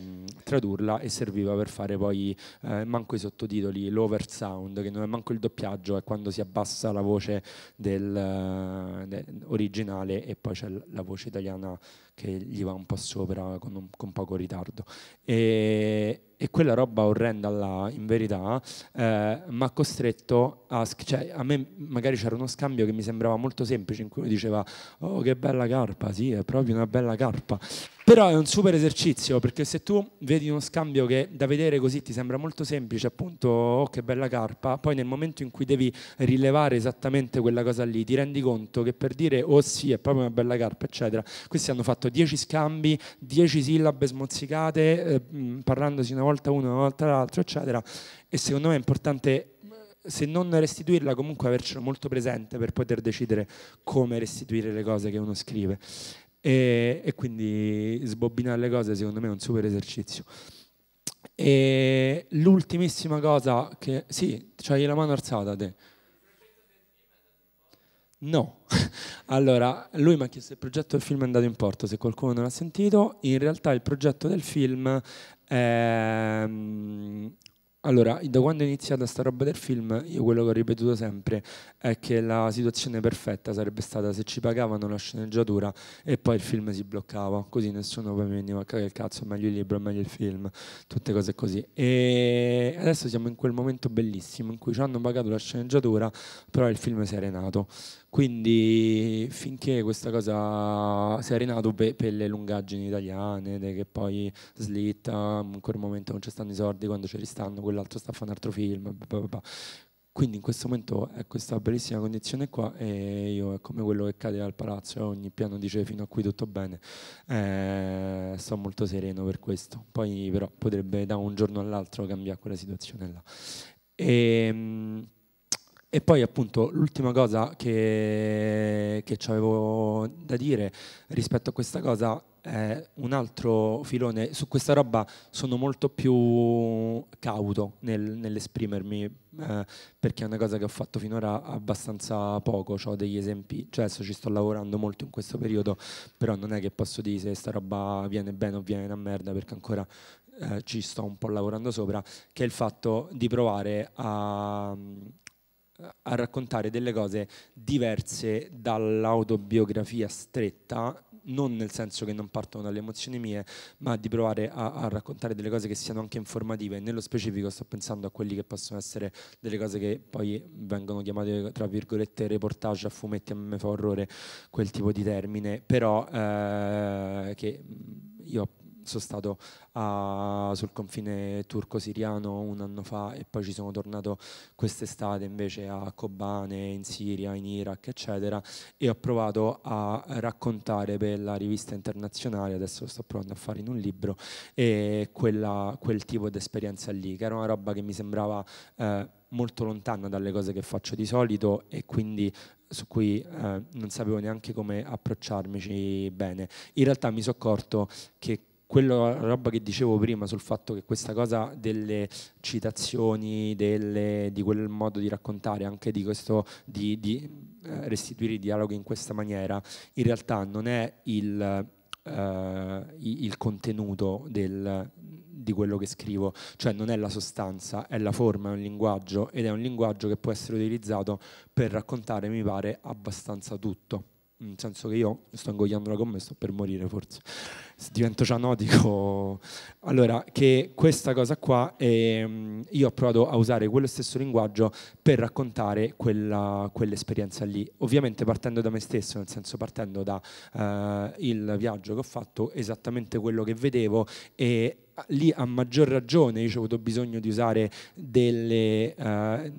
tradurla e serviva per fare poi eh, manco i sottotitoli, l'oversound, che non è manco il doppiaggio, è quando si abbassa la voce del, eh, del originale e poi c'è la voce italiana che gli va un po' sopra con, un, con poco ritardo. E, e quella roba orrenda là, in verità, eh, mi ha costretto a... Cioè, a me magari c'era uno scambio che mi sembrava molto semplice, in cui uno diceva, oh che bella carpa, sì, è proprio una bella carpa. Però è un super esercizio, perché se tu vedi uno scambio che da vedere così ti sembra molto semplice, appunto, oh che bella carpa, poi nel momento in cui devi rilevare esattamente quella cosa lì, ti rendi conto che per dire, oh sì, è proprio una bella carpa, eccetera, questi hanno fatto dieci scambi, dieci sillabe smozzicate, eh, parlandosi una volta volta uno, una volta l'altro, eccetera. E secondo me è importante, se non restituirla, comunque avercelo molto presente per poter decidere come restituire le cose che uno scrive. E, e quindi sbobbinare le cose, secondo me, è un super esercizio. E l'ultimissima cosa che... Sì, c'hai la mano alzata te. No, *laughs* allora lui mi ha chiesto se il progetto del film è andato in porto, se qualcuno non ha sentito, in realtà il progetto del film è... Mm, allora, da quando è iniziata sta roba del film, io quello che ho ripetuto sempre è che la situazione perfetta sarebbe stata se ci pagavano la sceneggiatura e poi il film si bloccava, così nessuno poi mi veniva a cagare il cazzo, è meglio il libro, è meglio il film, tutte cose così. E adesso siamo in quel momento bellissimo in cui ci hanno pagato la sceneggiatura, però il film si è arenato. Quindi finché questa cosa si è arenata per le lungaggini italiane, che poi slitta, in quel momento non ci stanno i soldi, quando ci ristanno quell'altro sta a fare un altro film, blah, blah, blah. Quindi in questo momento è questa bellissima condizione qua e io è come quello che cade dal palazzo, ogni piano dice fino a qui tutto bene, eh, sto molto sereno per questo, poi però potrebbe da un giorno all'altro cambiare quella situazione là. E, ehm, e poi appunto l'ultima cosa che, che avevo da dire rispetto a questa cosa è un altro filone, su questa roba sono molto più cauto nel, nell'esprimermi eh, perché è una cosa che ho fatto finora abbastanza poco, ho degli esempi, cioè adesso ci sto lavorando molto in questo periodo, però non è che posso dire se sta roba viene bene o viene una merda perché ancora eh, ci sto un po' lavorando sopra, che è il fatto di provare a a raccontare delle cose diverse dall'autobiografia stretta, non nel senso che non partono dalle emozioni mie, ma di provare a, a, raccontare delle cose che siano anche informative. Nello specifico sto pensando a quelli che possono essere delle cose che poi vengono chiamate, tra virgolette, reportage a fumetti, a me fa orrore quel tipo di termine, però eh, che io ho sono stato a, ah, sul confine turco-siriano un anno fa e poi ci sono tornato quest'estate invece a Kobane, in Siria, in Iraq, eccetera, e ho provato a raccontare per la rivista internazionale, adesso lo sto provando a fare in un libro, quella, quel tipo di esperienza lì, che era una roba che mi sembrava... Eh, molto lontana dalle cose che faccio di solito e quindi su cui eh, non sapevo neanche come approcciarmici bene. In realtà mi sono accorto che quella roba che dicevo prima sul fatto che questa cosa delle citazioni, delle, di quel modo di raccontare, anche di, questo, di, di eh, restituire i dialoghi in questa maniera, in realtà non è il, eh, il contenuto del, di quello che scrivo, cioè non è la sostanza, è la forma, è un linguaggio ed è un linguaggio che può essere utilizzato per raccontare, mi pare, abbastanza tutto. Nel senso che io sto ingoiando la gomma e sto per morire forse divento già Allora, che questa cosa qua, ehm, io ho provato a usare quello stesso linguaggio per raccontare quella, quell'esperienza lì. Ovviamente partendo da me stesso, nel senso partendo dal eh, viaggio che ho fatto, esattamente quello che vedevo e ah, lì a maggior ragione io ho avuto bisogno di usare delle, eh,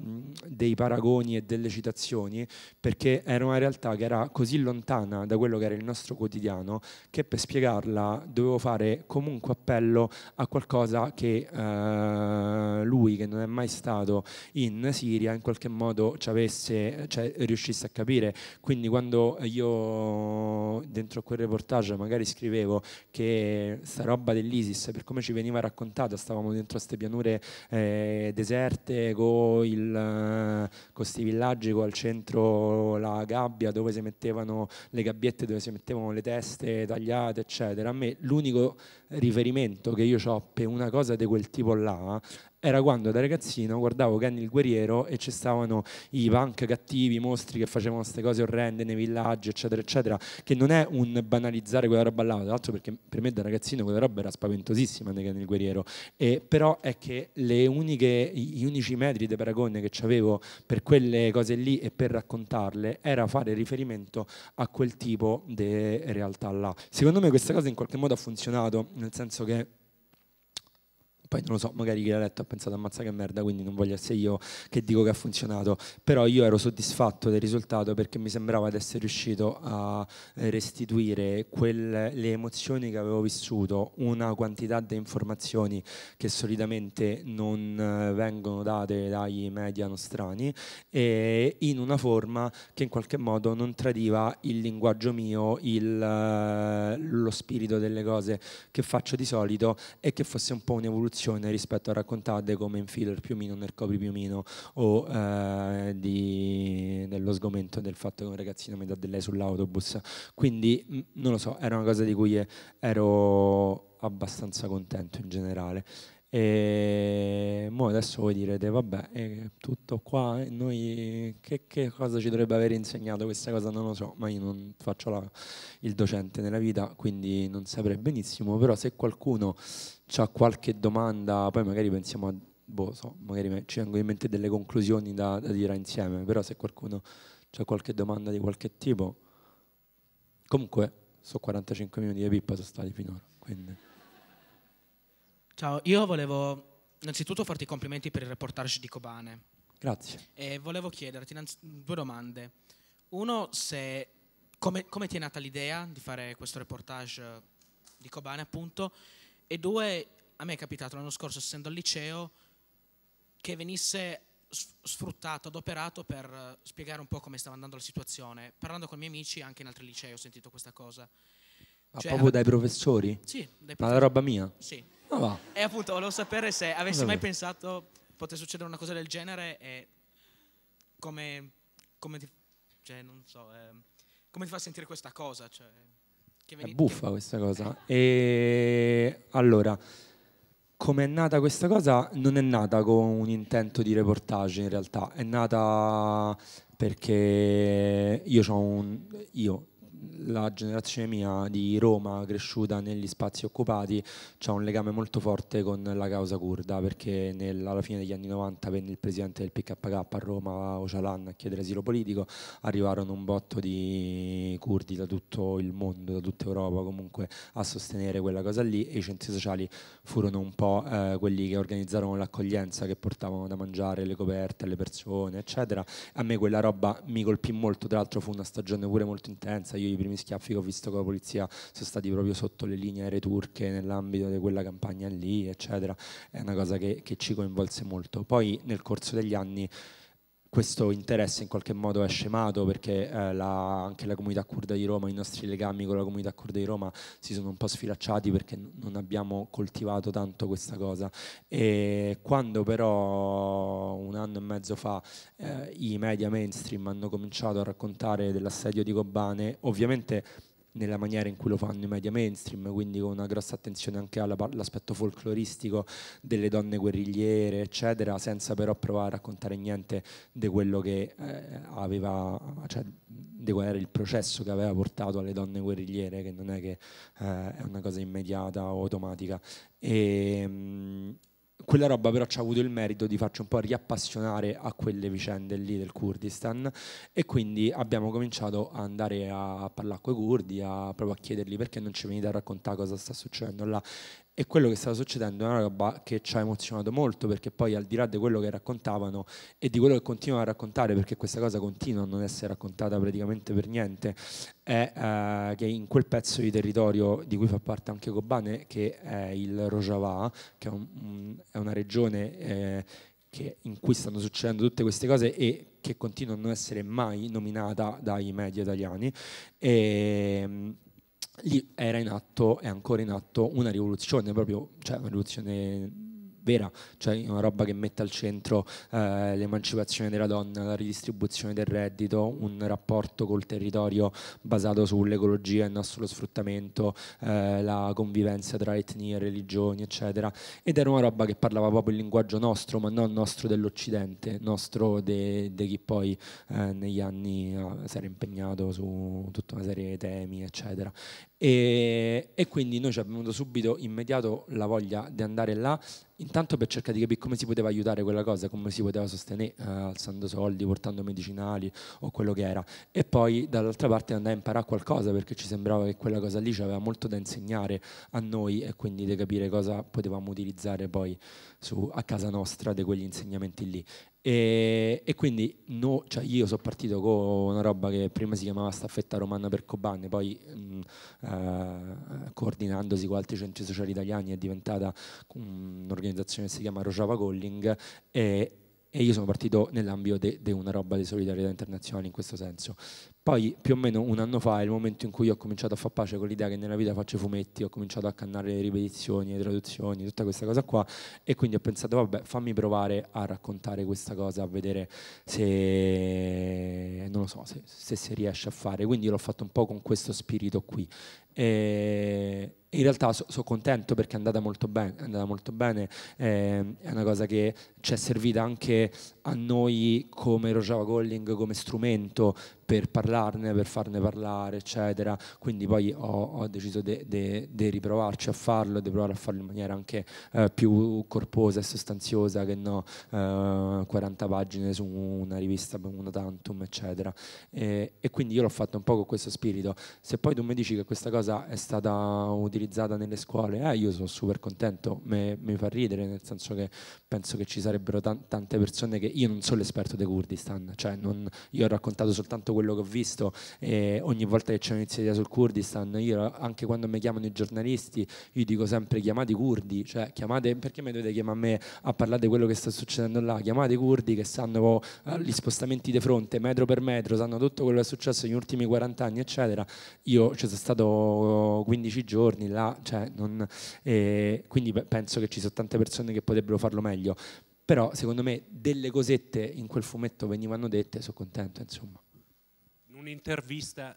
dei paragoni e delle citazioni perché era una realtà che era così lontana da quello che era il nostro quotidiano che per spiegarla dovevo fare comunque appello a qualcosa che eh, lui, che non è mai stato in Siria, in qualche modo ci avesse, cioè, riuscisse a capire. Quindi quando io dentro quel reportage magari scrivevo che sta roba dell'ISIS, per come ci veniva raccontata, stavamo dentro queste pianure eh, deserte, con questi eh, villaggi, con al centro la gabbia dove si mettevano le gabbiette, dove si mettevano le teste tagliate, eccetera me l'unico riferimento che io ho per una cosa di quel tipo là era quando da ragazzino guardavo Kenny il guerriero e ci stavano i punk cattivi, i mostri che facevano queste cose orrende nei villaggi, eccetera, eccetera, che non è un banalizzare quella roba là, tra l'altro perché per me da ragazzino quella roba era spaventosissima di Kenny il guerriero, e, però è che uniche, gli unici metri di paragone che avevo per quelle cose lì e per raccontarle era fare riferimento a quel tipo di realtà là. Secondo me questa cosa in qualche modo ha funzionato, nel senso che poi non lo so, magari chi l'ha letto ha pensato ammazza che merda, quindi non voglio essere io che dico che ha funzionato, però io ero soddisfatto del risultato perché mi sembrava di essere riuscito a eh, restituire quelle, le emozioni che avevo vissuto, una quantità di informazioni che solitamente non eh, vengono date dai media nostrani e in una forma che in qualche modo non tradiva il linguaggio mio, il, eh, lo spirito delle cose che faccio di solito e che fosse un po' un'evoluzione tradizione rispetto a raccontare come infila il piumino nel copri più o eh, di, dello sgomento del fatto che un ragazzino mi dà del lei sull'autobus. Quindi mm, non lo so, era una cosa di cui ero abbastanza contento in generale. E mo adesso voi direte, vabbè, è tutto qua, noi che, che, cosa ci dovrebbe aver insegnato questa cosa? Non lo so, ma io non faccio la, il docente nella vita, quindi non saprei benissimo, però se qualcuno c'ha qualche domanda, poi magari pensiamo a, boh, so, magari ci vengono in mente delle conclusioni da, da dire insieme, però se qualcuno ha qualche domanda di qualche tipo, comunque sono 45 minuti di pippa sono stati finora. Quindi. Ciao, io volevo innanzitutto farti i complimenti per il reportage di Kobane. Grazie. E volevo chiederti due domande. Uno, se, come, come ti è nata l'idea di fare questo reportage di Kobane, appunto, e due, a me è capitato l'anno scorso, essendo al liceo, che venisse sfruttato, adoperato per eh, spiegare un po' come stava andando la situazione. Parlando con i miei amici, anche in altri licei ho sentito questa cosa. Ma cioè, proprio dai professori? Sì. Dai professori. Ma la roba mia? Sì. Ah, va. E appunto volevo sapere se avessi mai pensato potesse succedere una cosa del genere e come, come, ti, cioè, so, eh, come ti fa sentire questa cosa. Cioè. È buffa questa cosa. Eh. E allora, come è nata questa cosa? Non è nata con un intento di reportage in realtà, è nata perché io ho un... Io, la generazione mia di Roma cresciuta negli spazi occupati ha un legame molto forte con la causa kurda perché nel, alla fine degli anni 90 venne il presidente del PKK a Roma, Ocalan, a chiedere asilo politico, arrivarono un botto di kurdi da tutto il mondo, da tutta Europa comunque a sostenere quella cosa lì e i centri sociali furono un po' eh, quelli che organizzarono l'accoglienza, che portavano da mangiare le coperte alle persone eccetera. A me quella roba mi colpì molto, tra l'altro fu una stagione pure molto intensa, io i primi primi schiaffi che ho visto con la polizia sono stati proprio sotto le linee aeree turche nell'ambito di quella campagna lì, eccetera. È una cosa che, che ci coinvolse molto. Poi nel corso degli anni questo interesse in qualche modo è scemato perché eh, la, anche la comunità kurda di Roma, i nostri legami con la comunità kurda di Roma si sono un po' sfilacciati perché non abbiamo coltivato tanto questa cosa. E quando però un anno e mezzo fa eh, i media mainstream hanno cominciato a raccontare dell'assedio di Kobane, ovviamente nella maniera in cui lo fanno i media mainstream, quindi con una grossa attenzione anche all'aspetto folcloristico delle donne guerrigliere, eccetera, senza però provare a raccontare niente di quello che eh, aveva, cioè di qual era il processo che aveva portato alle donne guerrigliere, che non è che eh, è una cosa immediata o automatica. E, ehm, quella roba però ci ha avuto il merito di farci un po' riappassionare a quelle vicende lì del Kurdistan e quindi abbiamo cominciato ad andare a parlare con i curdi, a, proprio a chiedergli perché non ci venite a raccontare cosa sta succedendo là e quello che stava succedendo è una roba che ci ha emozionato molto, perché poi al di là di quello che raccontavano e di quello che continuano a raccontare, perché questa cosa continua a non essere raccontata praticamente per niente, è eh, che in quel pezzo di territorio di cui fa parte anche Kobane, che è il Rojava, che è, un, è una regione... Eh, che, in cui stanno succedendo tutte queste cose e che continua a non essere mai nominata dai media italiani. E, ehm, lì era in atto, è ancora in atto, una rivoluzione, proprio, cioè una rivoluzione vera, cioè una roba che mette al centro eh, l'emancipazione della donna, la ridistribuzione del reddito, un rapporto col territorio basato sull'ecologia e non sullo sfruttamento, eh, la convivenza tra etnie, religioni, eccetera. Ed era una roba che parlava proprio il linguaggio nostro, ma non nostro dell'Occidente, nostro di chi poi eh, negli anni eh, si era impegnato su tutta una serie di temi, eccetera. E, e, quindi noi ci abbiamo avuto subito immediato la voglia di andare là, intanto per cercare di capire come si poteva aiutare quella cosa, come si poteva sostenere eh, alzando soldi, portando medicinali o quello che era. E poi dall'altra parte andare a imparare qualcosa perché ci sembrava che quella cosa lì ci aveva molto da insegnare a noi e quindi di capire cosa potevamo utilizzare poi su, a casa nostra di quegli insegnamenti lì. E, e quindi no, cioè io sono partito con una roba che prima si chiamava staffetta romana per Cobanne, poi mh, mm, eh, coordinandosi con altri centri sociali italiani è diventata un'organizzazione che si chiama Rojava Calling e, e io sono partito nell'ambito di una roba di solidarietà internazionale in questo senso. Poi più o meno un anno fa è il momento in cui ho cominciato a far pace con l'idea che nella vita faccio fumetti, ho cominciato a cannare le ripetizioni, le traduzioni, tutta questa cosa qua e quindi ho pensato vabbè fammi provare a raccontare questa cosa, a vedere se, non lo so, se, se si riesce a fare. Quindi l'ho fatto un po' con questo spirito qui. E in realtà sono so contento perché è andata molto bene, è, andata molto bene eh, è una cosa che ci è servita anche a noi come Rojava Golling, come strumento per parlarne, per farne parlare, eccetera. Quindi poi ho, ho deciso di riprovarci a farlo, di provare a farlo in maniera anche eh, più corposa e sostanziosa che no eh, 40 pagine su una rivista, una tantum, eccetera. E, e quindi io l'ho fatto un po' con questo spirito. Se poi tu mi dici che questa cosa è stata utilizzata nelle scuole, eh, io sono super contento, mi, mi fa ridere, nel senso che penso che ci sarebbero tante persone che io non sono l'esperto di Kurdistan, cioè non, io ho raccontato soltanto quello quello che ho visto eh, ogni volta che c'è un'iniziativa sul Kurdistan, io anche quando mi chiamano i giornalisti, io dico sempre chiamate i kurdi, cioè chiamate, perché mi dovete chiamare a me a parlare di quello che sta succedendo là? Chiamate i kurdi che sanno eh, gli spostamenti di fronte, metro per metro, sanno tutto quello che è successo negli ultimi 40 anni, eccetera. Io ci cioè, sono stato 15 eh, giorni là, cioè, non, eh, quindi penso che ci sono tante persone che potrebbero farlo meglio però secondo me delle cosette in quel fumetto venivano dette, sono contento insomma un'intervista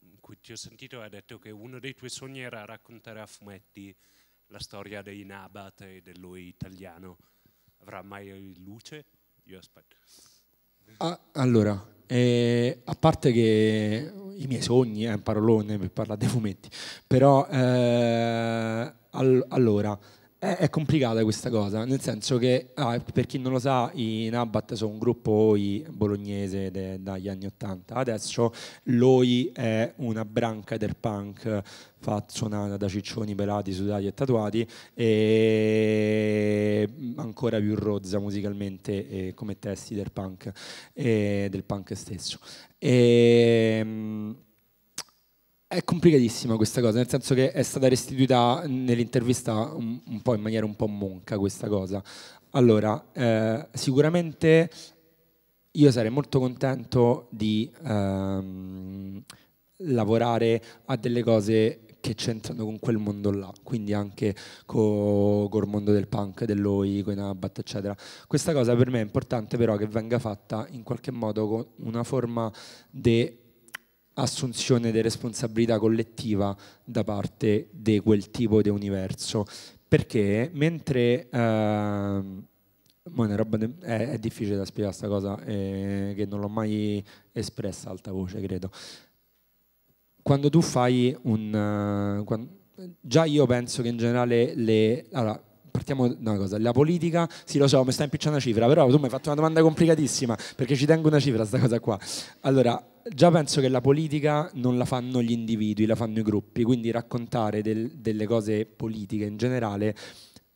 in cui ti ho sentito hai detto che uno dei tuoi sogni era raccontare a fumetti la storia dei Nabat e dell'oi italiano. Avrà mai luce? Io aspetto. Ah, allora, eh, a parte che i miei sogni è eh, un parolone per parlare dei fumetti, però eh, all- allora è, è, complicata questa cosa, nel senso che, ah, per chi non lo sa, i Nabat sono un gruppo OI bolognese de, dagli anni Ottanta. Adesso l'OI è una branca del punk suonata da ciccioni pelati, sudati e tatuati e ancora più rozza musicalmente come testi del punk, del punk stesso. E, ehm, è complicatissima questa cosa, nel senso che è stata restituita nell'intervista un, un po' in maniera un po' monca questa cosa. Allora, eh, sicuramente io sarei molto contento di ehm, lavorare a delle cose che c'entrano con quel mondo là, quindi anche co, col mondo del punk, dell'oi, con i Nabat, eccetera. Questa cosa per me è importante però che venga fatta in qualche modo con una forma di assunzione di responsabilità collettiva da parte di quel tipo di universo. Perché mentre... Ehm, è, è, difficile da spiegare questa cosa, eh, che non l'ho mai espressa a alta voce, credo. Quando tu fai un... Uh, eh, quando, già io penso che in generale le... Allora, partiamo da una cosa, la politica, sì lo so, mi sta impicciando una cifra, però tu mi hai fatto una domanda complicatissima, perché ci tengo una cifra, sta cosa qua. Allora, già penso che la politica non la fanno gli individui, la fanno i gruppi, quindi raccontare del, delle cose politiche in generale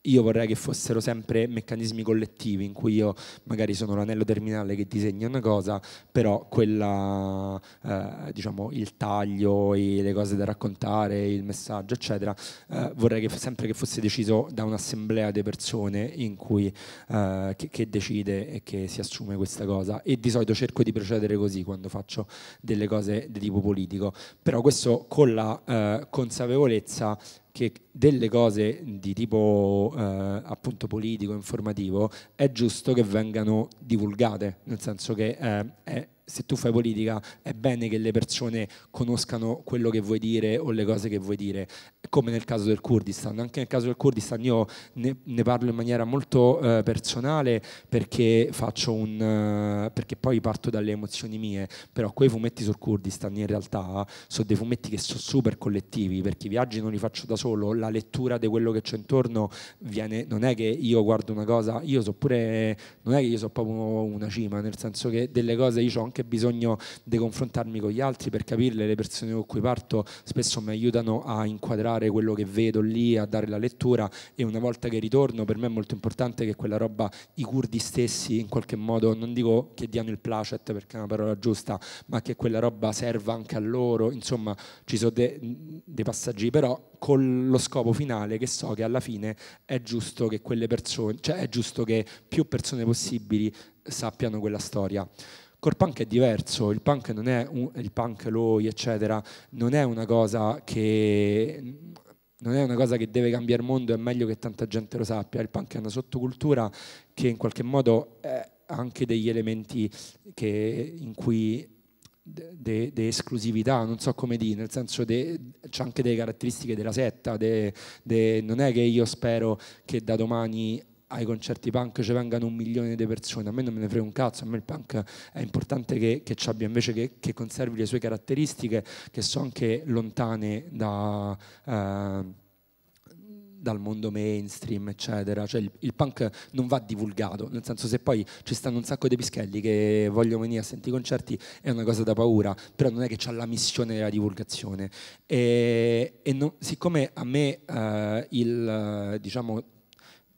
io vorrei che fossero sempre meccanismi collettivi in cui io magari sono l'anello terminale che disegna una cosa, però quella, eh, diciamo, il taglio, i, le cose da raccontare, il messaggio, eccetera, eh, vorrei che sempre che fosse deciso da un'assemblea di persone in cui, eh, che, che, decide e che si assume questa cosa. E di solito cerco di procedere così quando faccio delle cose di tipo politico, però questo con la eh, consapevolezza che delle cose di tipo eh, appunto politico, informativo, è giusto che vengano divulgate, nel senso che eh, è se tu fai politica è bene che le persone conoscano quello che vuoi dire o le cose che vuoi dire, come nel caso del Kurdistan. Anche nel caso del Kurdistan io ne, ne parlo in maniera molto eh, personale perché, un, eh, perché poi parto dalle emozioni mie, però quei fumetti sul Kurdistan in realtà sono dei fumetti che sono super collettivi, perché i viaggi non li faccio da solo, la lettura di quello che c'è intorno viene, non è che io guardo una cosa, io so pure, non è che io so proprio una cima, nel senso che delle cose io ho anche anche bisogno di confrontarmi con gli altri per capirle, le persone con cui parto spesso mi aiutano a inquadrare quello che vedo lì, a dare la lettura e una volta che ritorno per me è molto importante che quella roba i curdi stessi in qualche modo, non dico che diano il placet perché è una parola giusta, ma che quella roba serva anche a loro, insomma ci sono dei de passaggi però con lo scopo finale che so che alla fine è giusto che quelle persone, cioè è giusto che più persone possibili sappiano quella storia. Col punk è diverso, il punk, non è un, il punk, l'oi, eccetera, non è una cosa che non è una cosa che deve cambiare il mondo, è meglio che tanta gente lo sappia. Il punk è una sottocultura che in qualche modo ha anche degli elementi che, in cui di esclusività, non so come dire, nel senso c'è anche delle caratteristiche della setta, de, de, non è che io spero che da domani ai concerti punk ci vengano un milione di persone, a me non me ne frega un cazzo, a me il punk è importante che, che ci abbia invece che, che, conservi le sue caratteristiche che sono anche lontane da... Eh, dal mondo mainstream, eccetera. Cioè, il, il, punk non va divulgato, nel senso se poi ci stanno un sacco di pischelli che vogliono venire a sentire i concerti è una cosa da paura, però non è che c'ha la missione della divulgazione. E, e non, siccome a me eh, il, diciamo,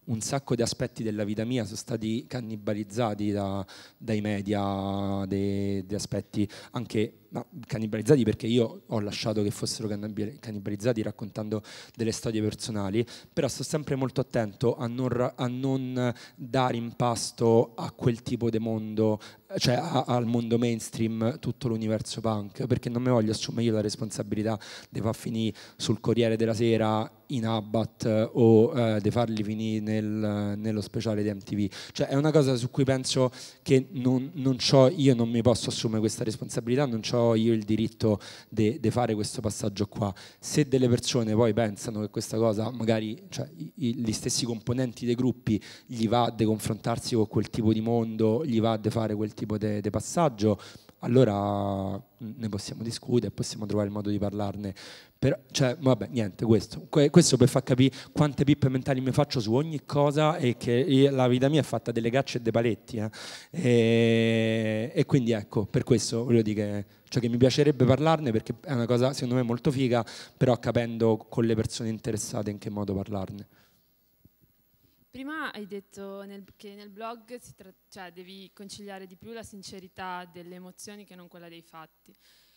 un sacco di aspetti della vita mia sono stati cannibalizzati da, dai media, degli aspetti anche no, cannibalizzati perché io ho lasciato che fossero cannibalizzati raccontando delle storie personali, però sto sempre molto attento a non, a non dare impasto a quel tipo di mondo, cioè a, al mondo mainstream tutto l'universo punk, perché non mi voglio assumere io la responsabilità di far finire sul Corriere della Sera in Abbat o eh, di farli finire nel, nello speciale di MTV. Cioè è una cosa su cui penso che non, non io non mi posso assumere questa responsabilità, non ho ho io il diritto di de fare questo passaggio qua. Se delle persone poi pensano che questa cosa, magari cioè, i, gli stessi componenti dei gruppi, gli va a confrontarsi con quel tipo di mondo, gli va a fare quel tipo di passaggio, allora mm, ne possiamo discutere, possiamo trovare il modo di parlarne. Però, cioè, vabbè, niente, questo. questo per far capire quante pippe mentali mi faccio su ogni cosa e che la vita mia è fatta delle cacce e dei paletti. Eh. E-, e, quindi ecco, per questo voglio dire che, cioè che mi piacerebbe parlarne perché è una cosa secondo me molto figa, però capendo con le persone interessate in che modo parlarne. Prima hai detto nel, che nel blog cioè devi conciliare di più la sincerità delle emozioni che non quella dei fatti.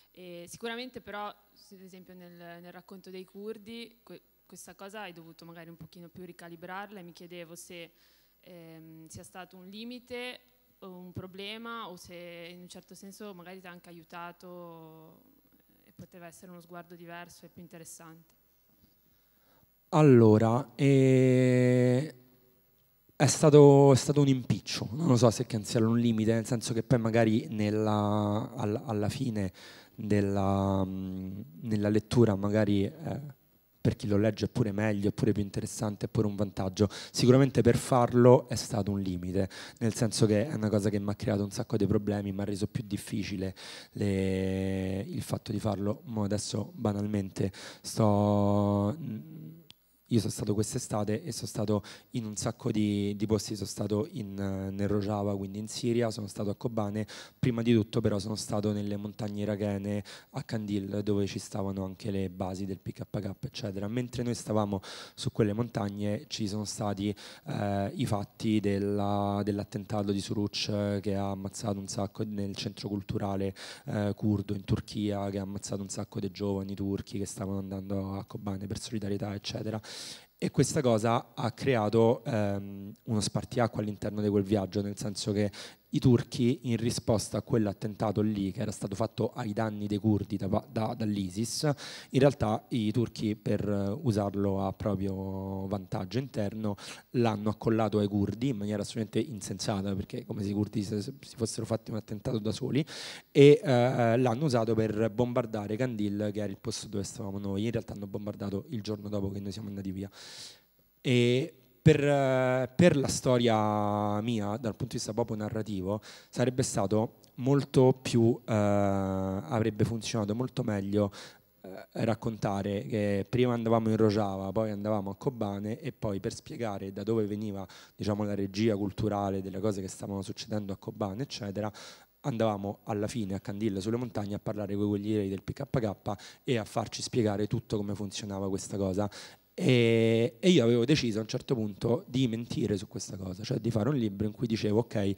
E sicuramente però, ad esempio nel, nel racconto dei curdi, que questa cosa hai dovuto magari un pochino più ricalibrarla e mi chiedevo se ehm, sia stato un limite o un problema o se in un certo senso magari ti ha anche aiutato e poteva essere uno sguardo diverso e più interessante. Allora, eh, è stato, è stato, un impiccio, non lo so se canziano un limite, nel senso che poi magari nella, alla, alla fine della, nella lettura magari eh, per chi lo legge è pure meglio, è pure più interessante, è pure un vantaggio. Sicuramente per farlo è stato un limite, nel senso che è una cosa che mi ha creato un sacco di problemi, mi ha reso più difficile le, il fatto di farlo. Ma adesso banalmente sto io sono stato quest'estate e sono stato in un sacco di, di posti, sono stato in, eh, nel Rojava, quindi in Siria, sono stato a Kobane, prima di tutto però sono stato nelle montagne irachene a Kandil dove ci stavano anche le basi del PKK eccetera. Mentre noi stavamo su quelle montagne ci sono stati uh, i fatti della, dell'attentato di Suruc eh, che ha ammazzato un sacco nel centro culturale uh, curdo in Turchia, che ha ammazzato un sacco dei giovani turchi che stavano andando a Kobane per solidarietà eccetera. E questa cosa ha creato ehm, uno spartiacque all'interno di quel viaggio, nel senso che i turchi in risposta a quell'attentato lì che era stato fatto ai danni dei curdi da, da, dall'ISIS, in realtà i turchi per eh, usarlo a proprio vantaggio interno l'hanno accollato ai curdi in maniera assolutamente insensata perché come se i curdi si fossero fatti un attentato da soli e eh, l'hanno usato per bombardare Kandil che era il posto dove stavamo noi, in realtà hanno bombardato il giorno dopo che noi siamo andati via. E per, per la storia mia, dal punto di vista proprio narrativo, sarebbe stato molto più, eh, avrebbe funzionato molto meglio eh, raccontare che prima andavamo in Rojava, poi andavamo a Kobane e poi per spiegare da dove veniva diciamo, la regia culturale delle cose che stavano succedendo a Kobane, eccetera, andavamo alla fine a Candilla sulle montagne a parlare con i guerrieri del PKK e a farci spiegare tutto come funzionava questa cosa e, e, io avevo deciso a un certo punto di mentire su questa cosa, cioè di fare un libro in cui dicevo ok, eh,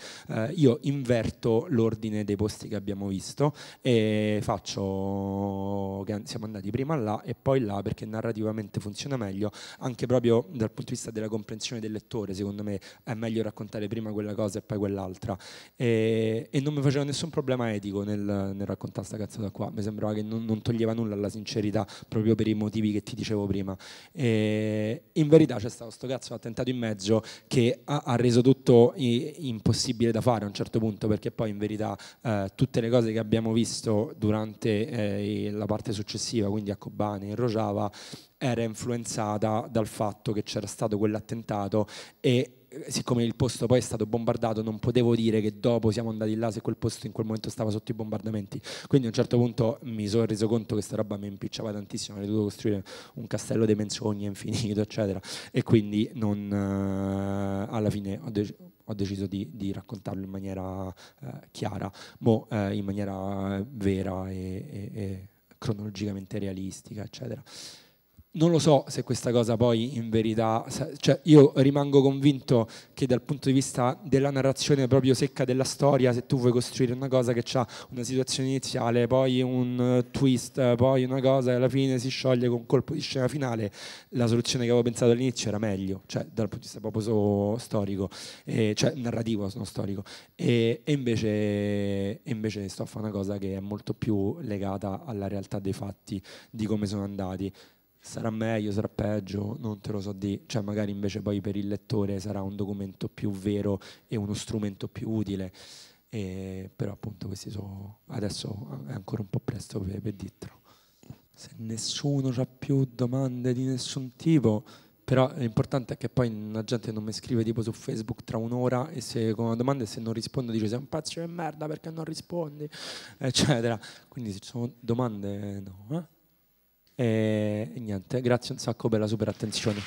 io inverto l'ordine dei posti che abbiamo visto e faccio, siamo andati prima là e poi là perché narrativamente funziona meglio, anche proprio dal punto di vista della comprensione del lettore, secondo me è meglio raccontare prima quella cosa e poi quell'altra. E, e non mi faceva nessun problema etico nel, nel raccontare questa cazzata qua, mi sembrava che non, non, toglieva nulla alla sincerità proprio per i motivi che ti dicevo prima. E, e in verità c'è stato questo cazzo attentato in mezzo che ha, ha reso tutto i, impossibile da fare a un certo punto, perché poi in verità eh, tutte le cose che abbiamo visto durante eh, la parte successiva, quindi a Kobane, in Rojava, era influenzata dal fatto che c'era stato quell'attentato e siccome il posto poi è stato bombardato, non potevo dire che dopo siamo andati là se quel posto in quel momento stava sotto i bombardamenti. Quindi a un certo punto mi sono reso conto che sta roba mi impicciava tantissimo, avrei dovuto costruire un castello dei menzogne infinito, eccetera. E quindi non, eh, alla fine ho, de- ho deciso di, di, raccontarlo in maniera eh, chiara, mo eh, in maniera eh, vera e, e, e cronologicamente realistica, eccetera non lo so se questa cosa poi in verità, cioè io rimango convinto che dal punto di vista della narrazione proprio secca della storia, se tu vuoi costruire una cosa che ha una situazione iniziale, poi un eh, twist, poi una cosa e alla fine si scioglie con un colpo di scena finale, la soluzione che avevo pensato all'inizio era meglio, cioè dal punto di vista proprio storico, eh, cioè narrativo, non storico, e, e invece, invece sto a fare una cosa che è molto più legata alla realtà dei fatti, di come sono andati sarà meglio, sarà peggio, non te lo so di, cioè magari invece poi per il lettore sarà un documento più vero e uno strumento più utile, e, però appunto questi sono, adesso è ancora un po' presto per, per dirtelo. Se nessuno ha più domande di nessun tipo, però l'importante è che poi la gente non mi scrive tipo su Facebook tra un'ora e se con una domanda e se non rispondo dice sei un pazzo di merda perché non rispondi, eccetera. Quindi se ci sono domande no. Eh? E niente, grazie un sacco per la super attenzione.